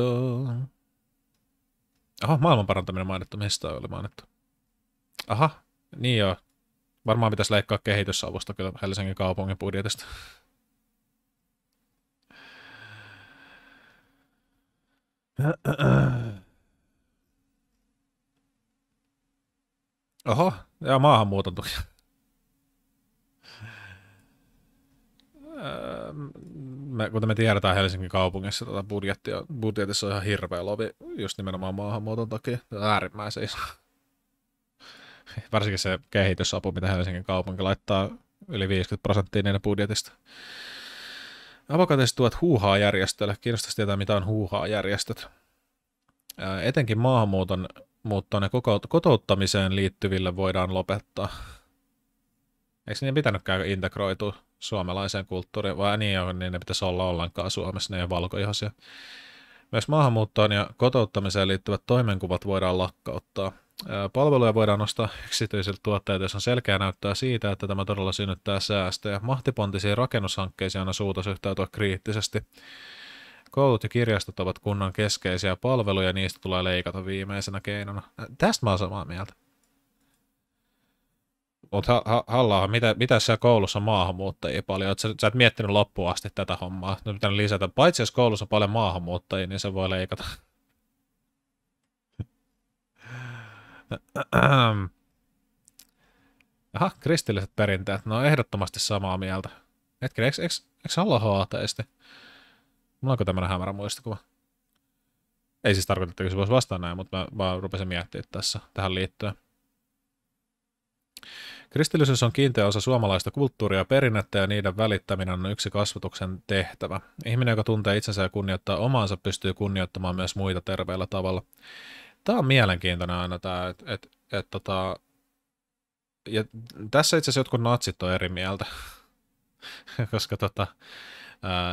Aha, maailman parantaminen mainittu. Mistä oli mainittu? Aha, niin joo. Varmaan pitäisi leikkaa kehitysavusta kyllä Helsingin kaupungin budjetista. Oho, ja maahanmuuton tuki. Öö, me, kuten me tiedetään Helsingin kaupungissa, tota budjettia, budjetissa on ihan hirveä lovi just nimenomaan maahanmuuton takia. Äärimmäisen iso. Varsinkin se kehitysapu, mitä Helsingin kaupunki laittaa yli 50 prosenttia niiden budjetista. Avokäteiset tuot huuhaa järjestöille. Kiinnostaisi tietää, mitä on huuhaa järjestöt. etenkin maahanmuuton mutta ne kotouttamiseen liittyville voidaan lopettaa. Eikö niiden pitänyt käydä integroitua? suomalaiseen kulttuuriin, vai niin on, niin ne pitäisi olla ollenkaan Suomessa, ne ei valkoihoisia. Myös maahanmuuttoon ja kotouttamiseen liittyvät toimenkuvat voidaan lakkauttaa. Palveluja voidaan nostaa yksityisiltä tuotteilta, jos on selkeä näyttää siitä, että tämä todella synnyttää säästöjä. Mahtipontisiin rakennushankkeisiin aina suuta suhtautua kriittisesti. Koulut ja kirjastot ovat kunnan keskeisiä palveluja ja niistä tulee leikata viimeisenä keinona. Tästä mä olen samaa mieltä. Mutta ha- ha- halla mitä, mitä siellä koulussa on maahanmuuttajia paljon? Oot, sä, sä et miettinyt loppuun asti tätä hommaa. Nyt pitää lisätä. Paitsi jos koulussa on paljon maahanmuuttajia, niin se voi leikata. Aha, kristilliset perinteet. No ehdottomasti samaa mieltä. Hetkinen, eikö, eikö, eikö halla ateisti? Mulla onko tämmöinen hämärä muistikuva? Ei siis tarkoita, että se voisi vastata näin, mutta mä vaan rupesin miettimään tässä tähän liittyen. Kristillisyys on kiinteä osa suomalaista kulttuuria ja perinnettä ja niiden välittäminen on yksi kasvatuksen tehtävä. Ihminen, joka tuntee itsensä ja kunnioittaa omaansa, pystyy kunnioittamaan myös muita terveellä tavalla. Tämä on mielenkiintoinen aina tämä, että et, et, tota, ja tässä itse asiassa jotkut natsit on eri mieltä, koska tota,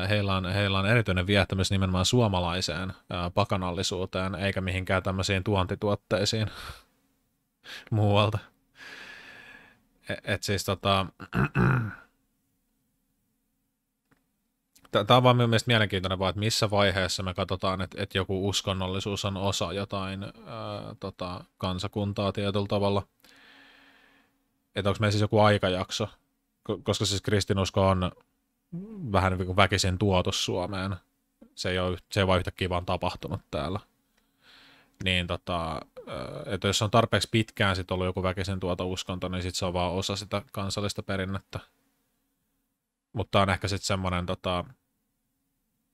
heillä on, heillä on erityinen viehtymys nimenomaan suomalaiseen pakanallisuuteen, eikä mihinkään tämmöisiin tuontituotteisiin muualta. Et siis tota... Tämä on vaan mielestäni mielenkiintoinen vaan, että missä vaiheessa me katsotaan, että, että joku uskonnollisuus on osa jotain ää, tota, kansakuntaa tietyllä tavalla. Että onko meillä siis joku aikajakso, koska siis kristinusko on vähän niin kuin väkisin tuotus Suomeen. Se ei, ole, se ei vaan yhtäkkiä vaan tapahtunut täällä. Niin tota, että jos on tarpeeksi pitkään sit ollut joku väkisen tuota uskonto, niin sit se on vaan osa sitä kansallista perinnettä. Mutta on ehkä sitten semmoinen, tota,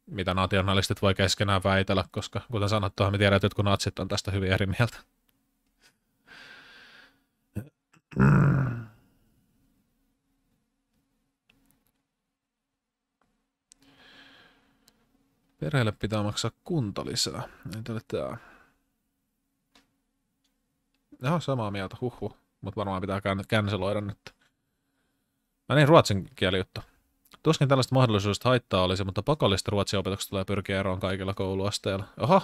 mitä nationalistit voi keskenään väitellä, koska kuten sanottua, me tiedät, että kun natsit on tästä hyvin eri mieltä. Perheelle pitää maksaa kunto lisää. Niin Joo, samaa mieltä, Huhu, Mutta varmaan pitää känseloida nyt. Mä no niin, ruotsin juttu. Tuskin tällaista mahdollisuudesta haittaa olisi, mutta pakollista ruotsin opetuksesta tulee pyrkiä eroon kaikilla kouluasteilla. Oho!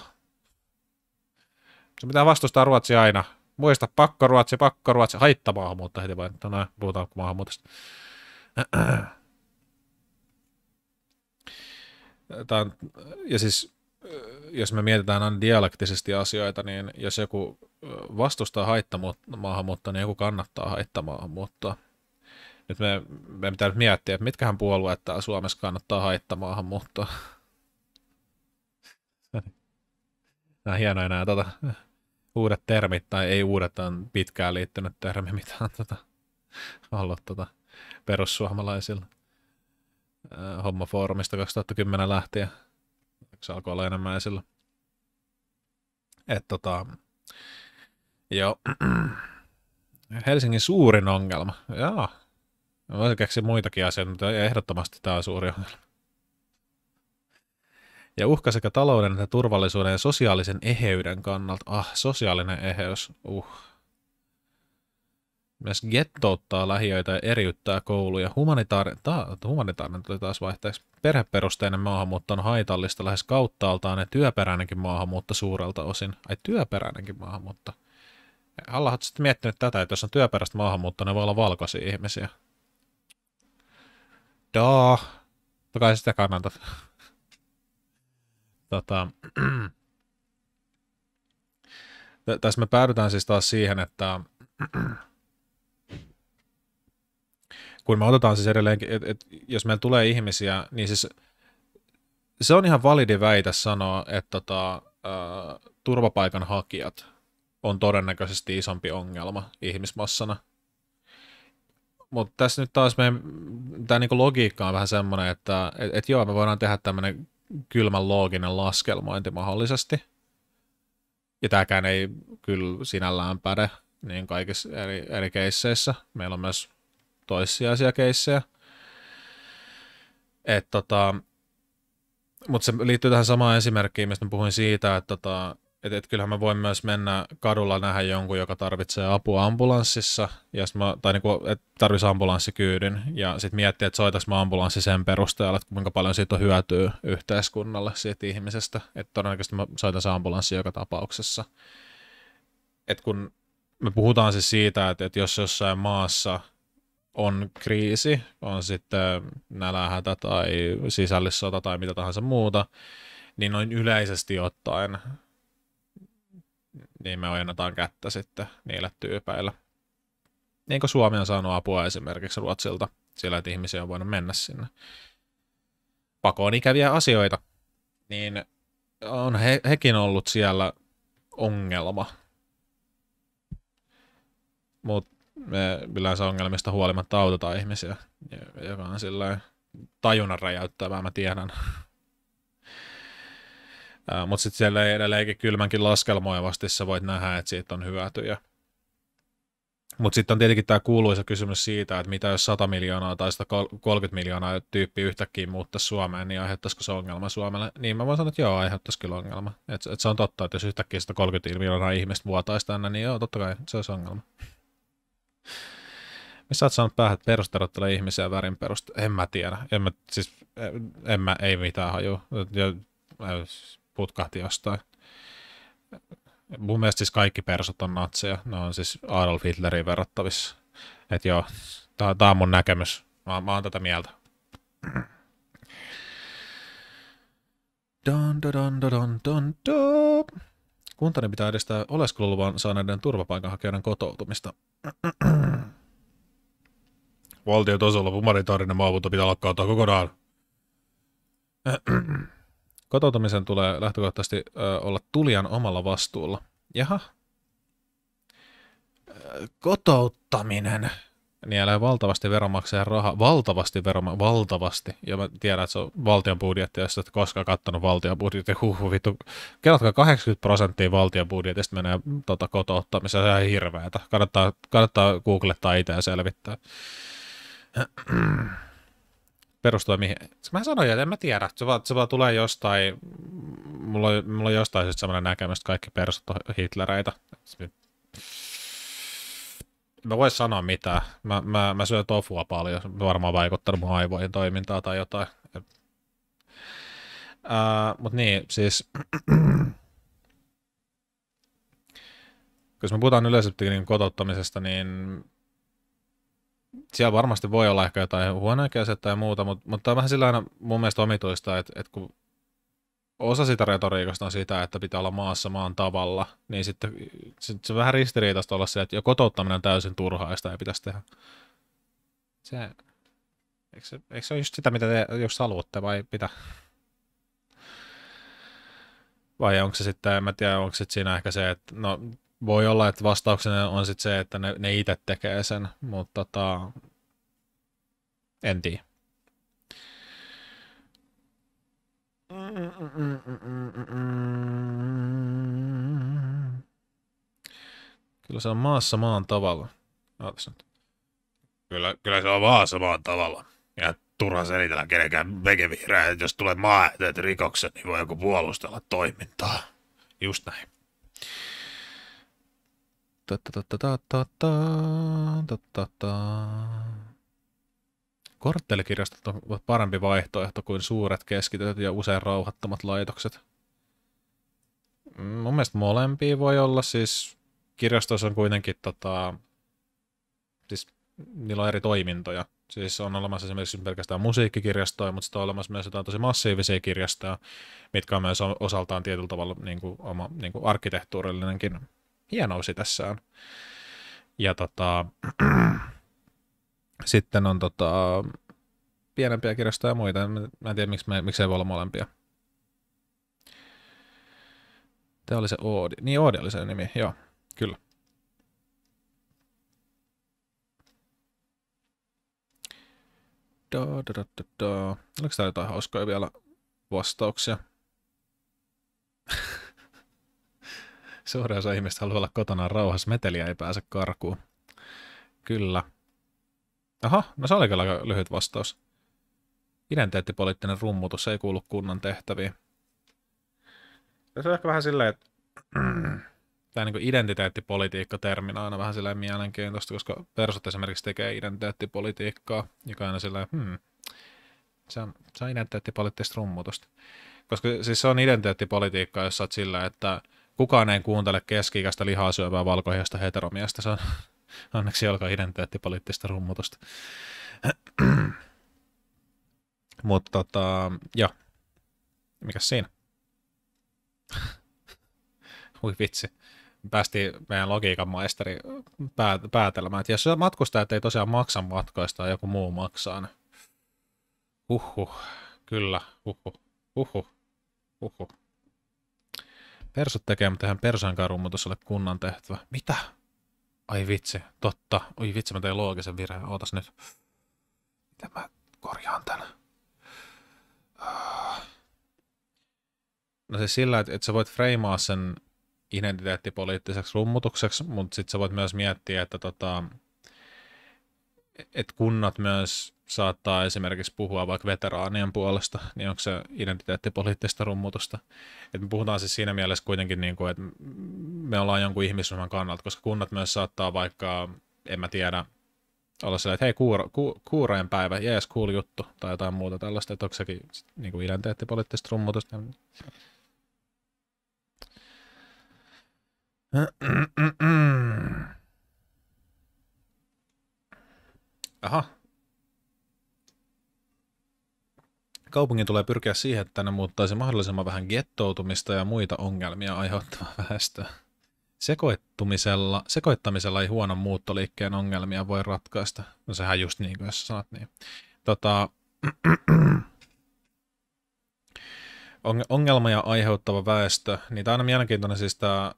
Se pitää vastustaa ruotsia aina. Muista, pakkoruotsi, pakkoruotsi, maahanmuutta heti vain. Tänään no, puhutaan maahanmuutosta. Tämä on, ja siis, jos me mietitään aina dialektisesti asioita, niin jos joku vastustaa haittamaahanmuuttoa, niin joku kannattaa haittamaahanmuuttoa. Nyt me, me pitää nyt miettiä, että mitkähän puolueet täällä Suomessa kannattaa haittamaahanmuuttoa. Nämä hienoja nämä tota, uudet termit, tai ei uudet, on pitkään liittynyt termi, mitä on tota, ollut tota, perussuomalaisilla hommafoorumista 2010 lähtien. Se alkoi olla enemmän esillä. että tota, Joo. Helsingin suurin ongelma. Joo. Mä voisin keksiä muitakin asioita, mutta ehdottomasti tämä on suuri ongelma. Ja uhka sekä talouden että turvallisuuden ja sosiaalisen eheyden kannalta. Ah, sosiaalinen eheys. Uh. Myös gettouttaa lähiöitä ja eriyttää kouluja. Humanitaarinen, ta, humanitaarinen tuli taas vaihteeksi. Perheperusteinen maahanmuutto on haitallista lähes kauttaaltaan ja työperäinenkin maahanmuutto suurelta osin. Ai työperäinenkin maahanmuutto. Halla, oletko sitten miettinyt tätä, että jos on työperäistä maahanmuuttoa, ne voi olla valkoisia ihmisiä? Daa. Totta kai sitä kannata. tota, tässä me päädytään siis taas siihen, että kun me otetaan siis edelleenkin, että et, jos meillä tulee ihmisiä, niin siis se on ihan validi väite sanoa, että tota, ä, turvapaikanhakijat – on todennäköisesti isompi ongelma ihmismassana. Mutta tässä nyt taas meidän, tämä niinku logiikka on vähän semmoinen, että et, et joo, me voidaan tehdä tämmöinen kylmän looginen laskelmointi mahdollisesti. Ja tämäkään ei kyllä sinällään päde niin kaikissa eri, eri keisseissä. Meillä on myös toissijaisia keissejä. tota, mutta se liittyy tähän samaan esimerkkiin, mistä puhuin siitä, että tota, että et kyllähän mä voin myös mennä kadulla nähdä jonkun, joka tarvitsee apua ambulanssissa, ja mä, tai niinku, että tarvitsisi ambulanssikyydin, ja sitten miettiä, että soitaks mä ambulanssi sen perusteella, että kuinka paljon siitä on hyötyä yhteiskunnalle siitä ihmisestä, että todennäköisesti mä soitan se ambulanssi joka tapauksessa. Et kun me puhutaan siis siitä, että, että jos jossain maassa on kriisi, on sitten nälähätä tai sisällissota tai mitä tahansa muuta, niin noin yleisesti ottaen niin me ojennetaan kättä sitten niille tyypeillä. Niin kuin Suomi on saanut apua esimerkiksi Ruotsilta sillä, että ihmisiä on voinut mennä sinne pakoon ikäviä asioita, niin on he, hekin ollut siellä ongelma. Mutta me yleensä ongelmista huolimatta autetaan ihmisiä, joka on sillä tajunnan räjäyttävää, mä tiedän. Äh, mutta sitten siellä edelleenkin kylmänkin laskelmoja vasti sä voit nähdä, että siitä on hyötyjä. Mutta sitten on tietenkin tämä kuuluisa kysymys siitä, että mitä jos 100 miljoonaa tai 130 miljoonaa tyyppi yhtäkkiä muuttaa Suomeen, niin aiheuttaisiko se ongelma Suomelle? Niin mä voin sanoa, että joo, aiheuttaisi kyllä ongelma. Et, et se on totta, että jos yhtäkkiä 130 miljoonaa ihmistä vuotaisi tänne, niin joo, totta kai se olisi ongelma. Missä oot saanut päähän, että ihmisiä värin perusta? En mä tiedä. En mä, siis, en mä, ei mitään hajua putkahti jostain. Mun mielestä siis kaikki persot on natseja. Ne on siis Adolf Hitleriin verrattavissa. Että joo, tää, tää on mun näkemys. Mä, mä oon tätä mieltä. dun, dun, dun, dun, dun, dun. Kuntani pitää edistää oleskeluluvan saaneiden turvapaikanhakijoiden kotoutumista. Valtiotasolla humanitaarinen maavuutta pitää lakkauttaa kokonaan. Kotoutumisen tulee lähtökohtaisesti ö, olla tulijan omalla vastuulla. Jaha. Ö, kotouttaminen älä valtavasti veronmaksajan rahaa, valtavasti veroma, valtavasti, ja mä tiedän, että se on valtion budjetti, jos et koskaan kattonut valtion budjetti, huh, vittu, kelatkaa 80 prosenttia valtion budjetista menee tota, kotouttamiseen, se on hirveätä, kannattaa, kannattaa googlettaa itse ja selvittää perustua mihin. Mä sanoin, että en mä tiedä, se vaan, se vaan tulee jostain, mulla on, mulla on jostain sitten semmoinen näkemys, että kaikki perustuu hitlereitä. Mä voin sanoa mitä, Mä, mä, mä syön tofua paljon, varmaan vaikuttanut mun aivoihin toimintaa tai jotain. Uh, Mutta niin, siis... Jos me puhutaan yleisesti niin kotouttamisesta, niin siellä varmasti voi olla ehkä jotain huonoja tai muuta, mutta, mutta tämä on vähän sillä aina mun mielestä omituista, että, että kun osa sitä retoriikasta on sitä, että pitää olla maassa maan tavalla, niin sitten sitten se on vähän ristiriitaista olla se, että jo kotouttaminen on täysin turhaa ja sitä ei pitäisi tehdä. Se, eikö, se, eikö se ole just sitä, mitä te jos haluatte vai mitä? Vai onko se sitten, en mä tiedä, onko sitten siinä ehkä se, että no voi olla, että vastauksena on sitten se, että ne, ne itse tekee sen, mutta tota, en tiedä. Kyllä se on maassa maan tavalla. Kyllä, kyllä se on maassa maan tavalla. Ja turha selitellä kenenkään vekevihreä, että jos tulee maa rikoksen, niin voi joku puolustella toimintaa. Just näin. Korttelikirjastot ovat parempi vaihtoehto kuin suuret keskitetyt ja usein rauhattomat laitokset. Mun mielestä molempia voi olla, siis kirjastoissa on kuitenkin tota, siis niillä on eri toimintoja. Siis on olemassa esimerkiksi pelkästään musiikkikirjastoja, mutta sitten on olemassa myös jotain tosi massiivisia kirjastoja, mitkä on myös osaltaan tietyllä tavalla niin kuin, oma niin kuin arkkitehtuurillinenkin hienousi tässä on. Ja tota, sitten on tota, pienempiä kirjastoja ja muita. Mä en tiedä, miksi, me, miksi ei voi olla molempia. Tämä oli se Oodi. Niin, Oodi oli se nimi, joo, kyllä. Da, da, da, da, da. Oliko täällä jotain hauskoja vielä vastauksia? Suuri osa ihmistä haluaa olla kotona rauhassa, meteliä ei pääse karkuun. Kyllä. Aha, no se oli kyllä aika lyhyt vastaus. Identiteettipoliittinen rummutus ei kuulu kunnan tehtäviin. Se on ehkä vähän silleen, että tämä niin identiteettipolitiikka on aina vähän silleen mielenkiintoista, koska persut esimerkiksi tekee identiteettipolitiikkaa, joka on aina silleen, hmm, se on, se on identiteettipoliittista rummutusta. Koska siis se on identiteettipolitiikkaa, jos sä oot sillä, että kukaan ei kuuntele keski-ikäistä lihaa syövää valkoihasta heteromiasta. Se on onneksi olkaa identiteettipoliittista rummutusta. Mutta tota, joo. Mikäs siinä? Ui vitsi. Päästi meidän logiikan maisteri päätelmään, että jos matkustajat ei tosiaan maksa matkoista joku muu maksaa, niin kyllä, uhuh, uhuh, uhuh. Persut tekee, mutta tehdään persaankaan rummutus ole kunnan tehtävä. Mitä? Ai vitsi, totta. Oi vitsi, mä tein loogisen virheen. Ootas nyt. Miten mä korjaan tän? Ah. No siis sillä, että, että sä voit freimaa sen identiteettipoliittiseksi rummutukseksi, mutta sitten sä voit myös miettiä, että tota, et kunnat myös saattaa esimerkiksi puhua vaikka veteraanien puolesta, niin onko se identiteettipoliittista rummutusta. Et me puhutaan siis siinä mielessä kuitenkin, niin kuin, että me ollaan jonkun ihmisryhmän kannalta, koska kunnat myös saattaa vaikka, en mä tiedä, olla sellainen, että hei, kuuro, ku, kuureen päivä, jees, cool juttu, tai jotain muuta tällaista, että onko sekin niin kuin identiteettipoliittista rummutusta. Aha, kaupungin tulee pyrkiä siihen, että ne muuttaisi mahdollisimman vähän gettoutumista ja muita ongelmia aiheuttavaa väestöä. Sekoittumisella, sekoittamisella ei huonon muuttoliikkeen ongelmia voi ratkaista. No sehän just niin kuin jos sanot niin. Tota, ongelmia aiheuttava väestö, niin tämä on aina mielenkiintoinen siis tämä,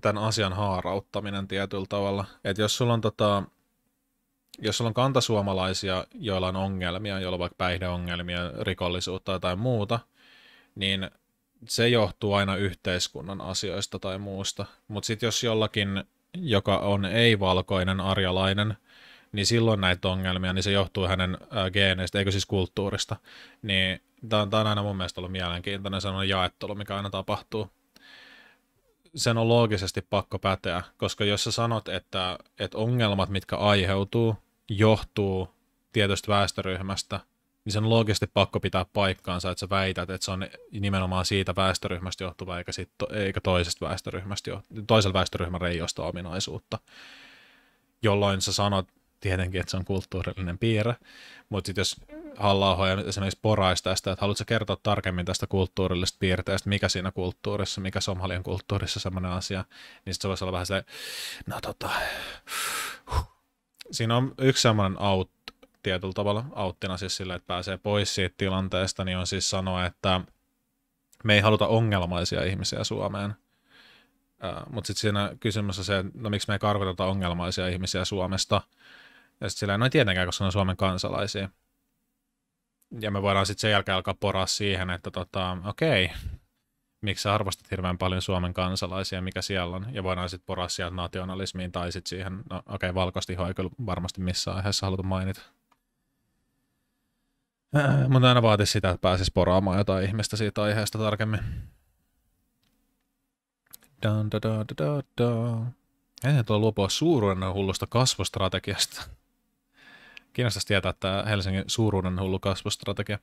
tämän asian haarauttaminen tietyllä tavalla. Että jos sulla on tota, jos on kantasuomalaisia, joilla on ongelmia, joilla on vaikka päihdeongelmia, rikollisuutta tai muuta, niin se johtuu aina yhteiskunnan asioista tai muusta. Mutta sitten jos jollakin, joka on ei-valkoinen arjalainen, niin silloin näitä ongelmia, niin se johtuu hänen äh, geeneistä, eikö siis kulttuurista. Niin tämä on, on aina mun mielestä ollut mielenkiintoinen sellainen jaettelu, mikä aina tapahtuu sen on loogisesti pakko päteä, koska jos sä sanot, että, että ongelmat, mitkä aiheutuu, johtuu tietystä väestöryhmästä, niin sen on loogisesti pakko pitää paikkaansa, että sä väität, että se on nimenomaan siitä väestöryhmästä johtuva, eikä, sit, eikä toisesta väestöryhmästä johtuva, toisella väestöryhmällä ei ole ominaisuutta. Jolloin sä sanot tietenkin, että se on kulttuurillinen piirre, mutta sitten jos halla ja esimerkiksi poraista tästä, että haluatko kertoa tarkemmin tästä kulttuurillisesta piirteestä, mikä siinä kulttuurissa, mikä somalian kulttuurissa semmoinen asia, niin sitten se voisi olla vähän se, no tota, siinä on yksi semmoinen out, tietyllä tavalla auttina siis sillä, että pääsee pois siitä tilanteesta, niin on siis sanoa, että me ei haluta ongelmaisia ihmisiä Suomeen. Mutta sitten siinä kysymys on se, että no miksi me ei karkoteta ongelmaisia ihmisiä Suomesta. Ja sitten sillä no ei tietenkään, koska ne on Suomen kansalaisia ja me voidaan sitten sen jälkeen alkaa poraa siihen, että tota, okei, miksi sä arvostat hirveän paljon Suomen kansalaisia, mikä siellä on, ja voidaan sitten poraa sieltä nationalismiin tai sitten siihen, no okei, okay, valkostiho ei kyllä varmasti missään aiheessa haluta mainita. Äh, mutta aina vaati sitä, että pääsis poraamaan jotain ihmistä siitä aiheesta tarkemmin. Dun, da, da, da, da, Ei tuo luopua suuruuden hullusta kasvustrategiasta. Kiinnostaisi tietää tämä Helsingin suuruuden hullu kasvustrategia.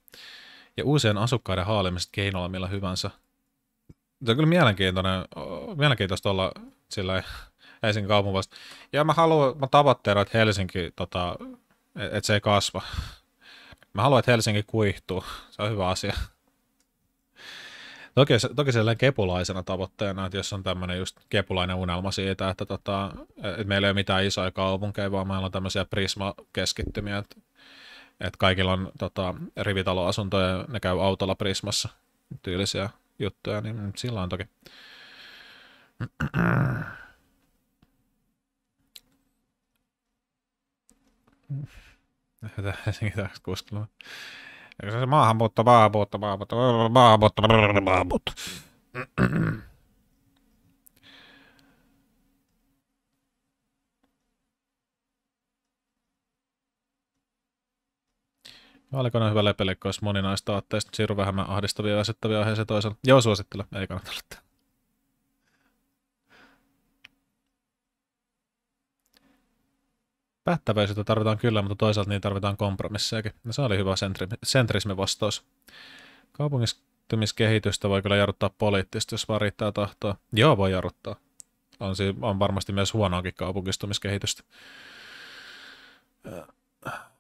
Ja uusien asukkaiden haalimiset keinoilla millä hyvänsä. Tämä on kyllä mielenkiintoinen, mielenkiintoista olla sillä Helsingin vasta. Ja mä haluan, mä tavoitteena, että Helsinki, tota, että se ei kasva. Mä haluan, että Helsinki kuihtuu. Se on hyvä asia. Toki, toki siellä kepulaisena tavoitteena, että jos on tämmöinen just kepulainen unelma siitä, että, tota, että meillä ei ole mitään isoja kaupunkeja, vaan meillä on tämmöisiä keskittymiä, että, että kaikilla on tota, rivitaloasuntoja ja ne käy autolla prismassa tyylisiä juttuja, niin sillä on toki. tässä taksikuskilla. Eikö se maahanmuutto, maahanmuutto, maahanmuutto, maahanmuutto, maahanmuutto. No, oliko ne hyvä lepelikko jos moninaista aatteista. Siirry vähemmän ahdistavia ja asettavia aiheeseen toisella. Joo, suosittelen. Ei kannata laittaa. Päättäväisyyttä tarvitaan kyllä, mutta toisaalta niin tarvitaan kompromissejakin. No, se oli hyvä sentri, sentrismi vastaus. Kaupungistumiskehitystä voi kyllä jarruttaa poliittisesti, jos vaan riittää tahtoa. Joo, voi jarruttaa. On, on varmasti myös huonoakin kaupungistumiskehitystä.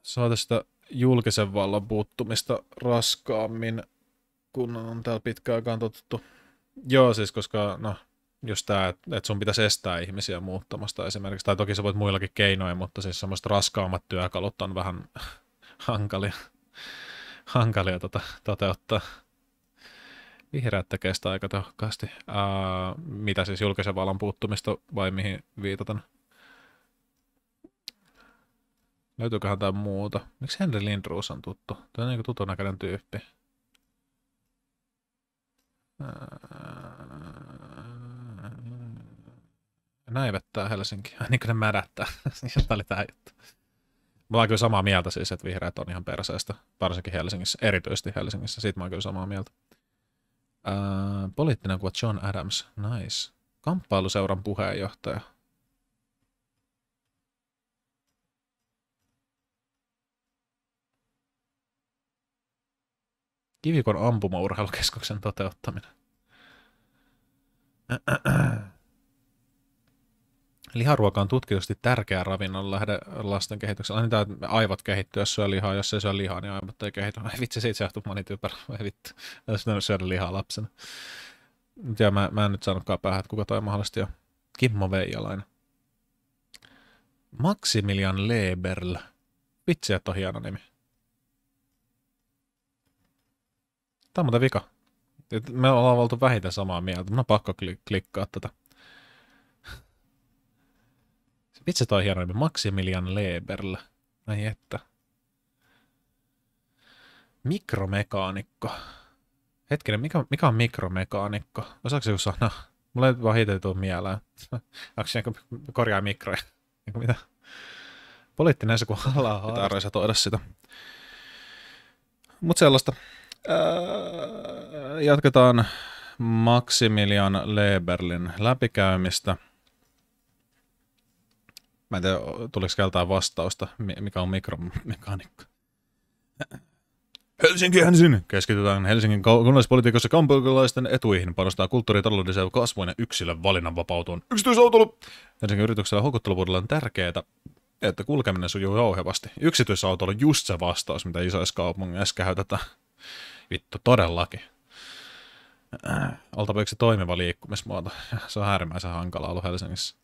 Saada sitä julkisen vallan puuttumista raskaammin, kun on täällä pitkään aikaan totuttu. Joo, siis koska no, just tämä, että sun pitäisi estää ihmisiä muuttamasta esimerkiksi, tai toki sä voit muillakin keinoin, mutta siis semmoiset raskaammat työkalut on vähän hankalia, hankalia tota, toteuttaa. Vihreät tekee sitä aika tehokkaasti. Ää, mitä siis julkisen vallan puuttumista vai mihin viitataan? Löytyyköhän tämä muuta? Miksi Henry Lindroos on tuttu? Tämä on niin tutun näköinen tyyppi näivettää helsinki, niin kuin ne mädättää. Sieltä niin oli tämä juttu. Mä oon kyllä samaa mieltä siis, että vihreät on ihan perseestä, varsinkin Helsingissä, erityisesti Helsingissä. Siitä mä oon kyllä samaa mieltä. Ää, poliittinen kuva John Adams, nice. Kamppailuseuran puheenjohtaja. Kivikon ampumaurheilukeskuksen toteuttaminen. Äh, äh, äh. Liharuoka on tutkitusti tärkeä ravinnon lähde lasten kehityksellä. Aina tämä, aivot kehittyä syö lihaa, jos ei syö lihaa, niin aivot ei kehity. Ai vitsi, siitä se johtuu, moni typerä. Ei vittu, jos pitänyt syödä lihaa lapsena. Ja mä, mä en nyt saanutkaan päähän, että kuka toi mahdollisesti jo. Kimmo Veijalainen. Maximilian Leberl. Vitsi, että on hieno nimi. Tämä on muuten vika. Me ollaan oltu vähintään samaa mieltä. Mä on pakko klikkaa tätä. Vitsi toi hieno nimi, Maximilian Leberl. Ai että. Mikromekaanikko. Hetkinen, mikä, mikä on mikromekaanikko? Osaako se joku sana? Mulla ei vaan heitä tuu mieleen. Onko se korjaa mikroja? mitä? Poliittinen se, kun halaa Pitää toida sitä. Mutta sellaista. Öö, jatketaan Maximilian Leberlin läpikäymistä – Mä en tiedä, tuliko keltään vastausta, mikä on mikromekaniikka. Helsinki ensin! Keskitytään Helsingin kunnallispolitiikassa kaupunkilaisten etuihin, panostaa kulttuuritaloudellisen kasvuun ja yksilön vapautuun. Yksityisautoilu! Helsingin yrityksellä houkutteluvuodella on tärkeää, että kulkeminen sujuu jouhevasti. Yksityisautoilu on just se vastaus, mitä isoissa kaupungeissa käytetään. Vittu, todellakin. Äh, Oltava yksi toimiva liikkumismuoto. Se on äärimmäisen hankala ollut Helsingissä.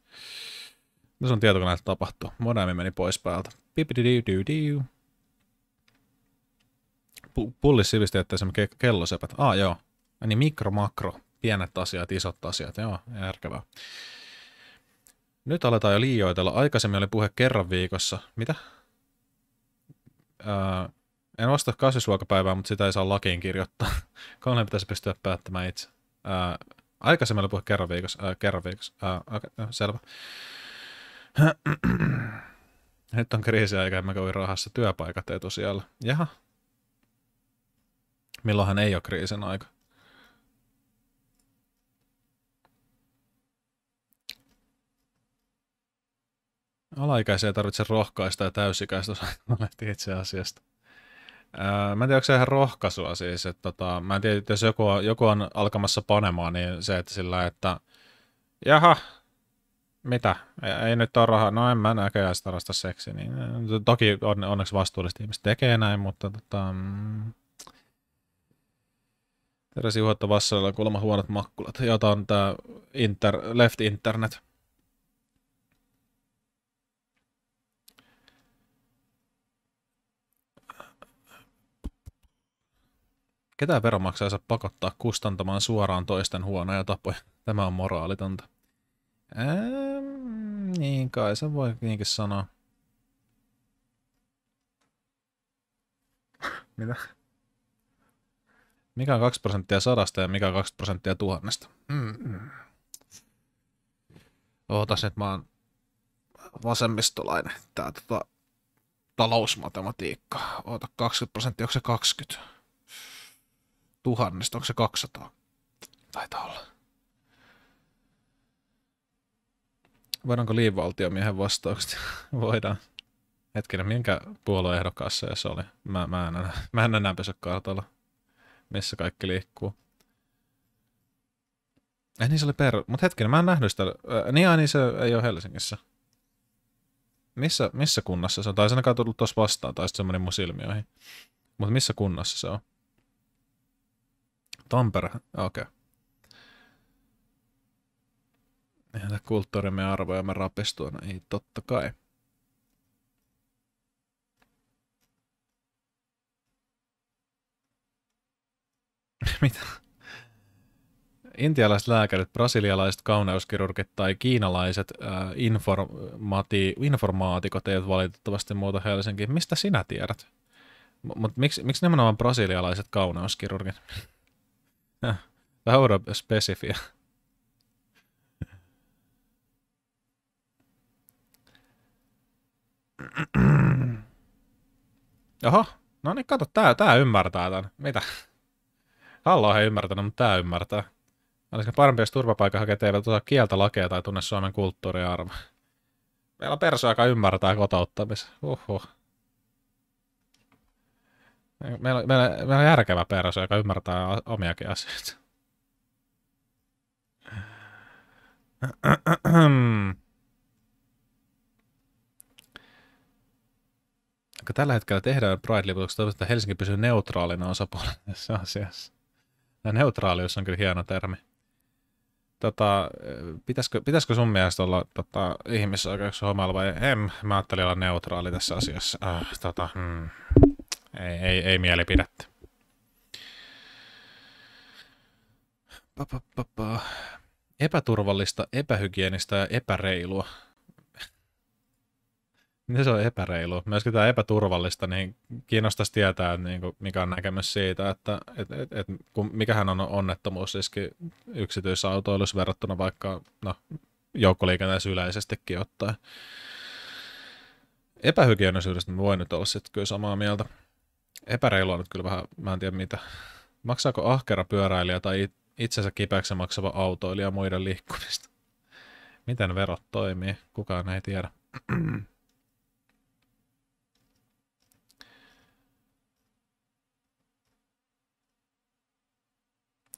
Tässä no on tietokoneelta tapahtuu. Modemi meni pois päältä. Pullis sivisti, että se kello kellosepät. Ah, joo. Niin mikro, makro. Pienet asiat, isot asiat. Joo, järkevää. Nyt aletaan jo liioitella. Aikaisemmin oli puhe kerran viikossa. Mitä? Öö, en vasta kasvisluokapäivää, mutta sitä ei saa lakiin kirjoittaa. Koneen pitäisi pystyä päättämään itse. Öö, aikaisemmin oli puhe kerran viikossa. Öö, kerran viikossa. Öö, okay, selvä. Nyt on kriisiaika, emmekä voi rahassa työpaikat tosiaan. Jaha. Milloinhan ei ole kriisin aika? Alaikäisiä ei tarvitse rohkaista ja täysikäistä huolehtii itse asiasta. Ää, mä en tiedä, onko se ihan rohkaisua siis. Että tota, mä en tiedä, jos joku on, joku on alkamassa panemaan, niin se, että sillä, että jaha, mitä? Ei nyt ole rahaa. No en mä näköjään sitä rasta seksi. Niin, eh, toki on, onneksi vastuulliset ihmiset tekee näin, mutta tota... Mm. Teräsi Juhatta Vassalilla kuulemma huonot makkulat. Jota on tää inter, Left Internet. Ketään saa pakottaa kustantamaan suoraan toisten huonoja tapoja? Tämä on moraalitonta. Ähm, niin kai se voi niinkin sanoa. Mitä? Mikä on 2 prosenttia sadasta ja mikä on 2 prosenttia tuhannesta? Mm-mm. Ootas nyt, mä oon vasemmistolainen. Tää tota, talousmatematiikka. Oota, 20 prosenttia, onko se 20? Tuhannesta, onko se 200? Taitaa olla. voidaanko liivaltiomiehen vastaukset? Voidaan. Hetkinen, minkä puolueen ehdokkaassa se oli? Mä, mä, en, mä en enää pysy kartalla, missä kaikki liikkuu. Eh niin se oli per... Mut hetkinen, mä en nähnyt sitä. Eh, niin, aina niin se ei ole Helsingissä. Missä, missä kunnassa se on? Tai se ainakaan tullut tuossa vastaan, tai sitten se meni mun silmiöihin. Mut missä kunnassa se on? Tampere, okei. Okay. Eihän tämä kulttuurimme arvoja me rapistua, no ei totta kai. Mitä? Intialaiset lääkärit, brasilialaiset kauneuskirurgit tai kiinalaiset äh, informaati, informaatikot eivät valitettavasti muuta Helsinkiin. Mistä sinä tiedät? M- mutta miksi, miksi nimenomaan brasilialaiset kauneuskirurgit? Tämä on spesifiä. Oho, no niin kato, tää, tää ymmärtää tän. Mitä? Hallo, ei ymmärtänyt, mutta tää ymmärtää. Olisiko parempi, jos turvapaikanhakijat eivät tuota kieltä lakeja tai tunne Suomen kulttuuriarvo. Meillä on perso, joka ymmärtää kotouttamis. Uhuh. Meillä, meillä, meillä on järkevä perso, joka ymmärtää omiakin asioita. Hmm. jotka tällä hetkellä tehdään Pride-liputuksia, toivottavasti että Helsinki pysyy neutraalina osapuolena tässä asiassa. Ja neutraalius on kyllä hieno termi. Tota, pitäisikö, pitäisikö sun mielestä olla tota, ihmisoikeuksia hommalla vai en? Mä ajattelin olla neutraali tässä asiassa. Äh, tota, hmm. ei, ei, ei mielipidettä. Epäturvallista, epähygienistä ja epäreilua. Niin se on epäreilu. Myös tämä epäturvallista, niin kiinnostaisi tietää, että niin kuin, mikä on näkemys siitä, että et, et, et, kun, mikähän on onnettomuusriski yksityisautoilussa verrattuna vaikka no, joukkoliikenteessä yleisestikin ottaen. Epähygienisyydestä me voi nyt olla sitten kyllä samaa mieltä. Epäreilu on nyt kyllä vähän, mä en tiedä mitä. Maksaako ahkera pyöräilijä tai itsensä kipeäksi maksava autoilija muiden liikkumista? Miten verot toimii? Kukaan ei tiedä.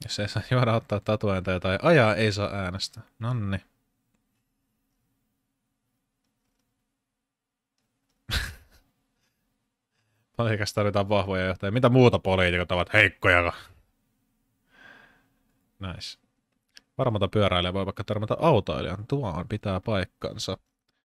Jos ei saa juoda ottaa tatuointa tai ajaa, ei saa äänestää. Nonni. Politiikassa tarvitaan vahvoja johtajia. Mitä muuta poliitikot ovat heikkoja? Nice. Varmata pyöräilijä voi vaikka törmätä autoilijan. on pitää paikkansa.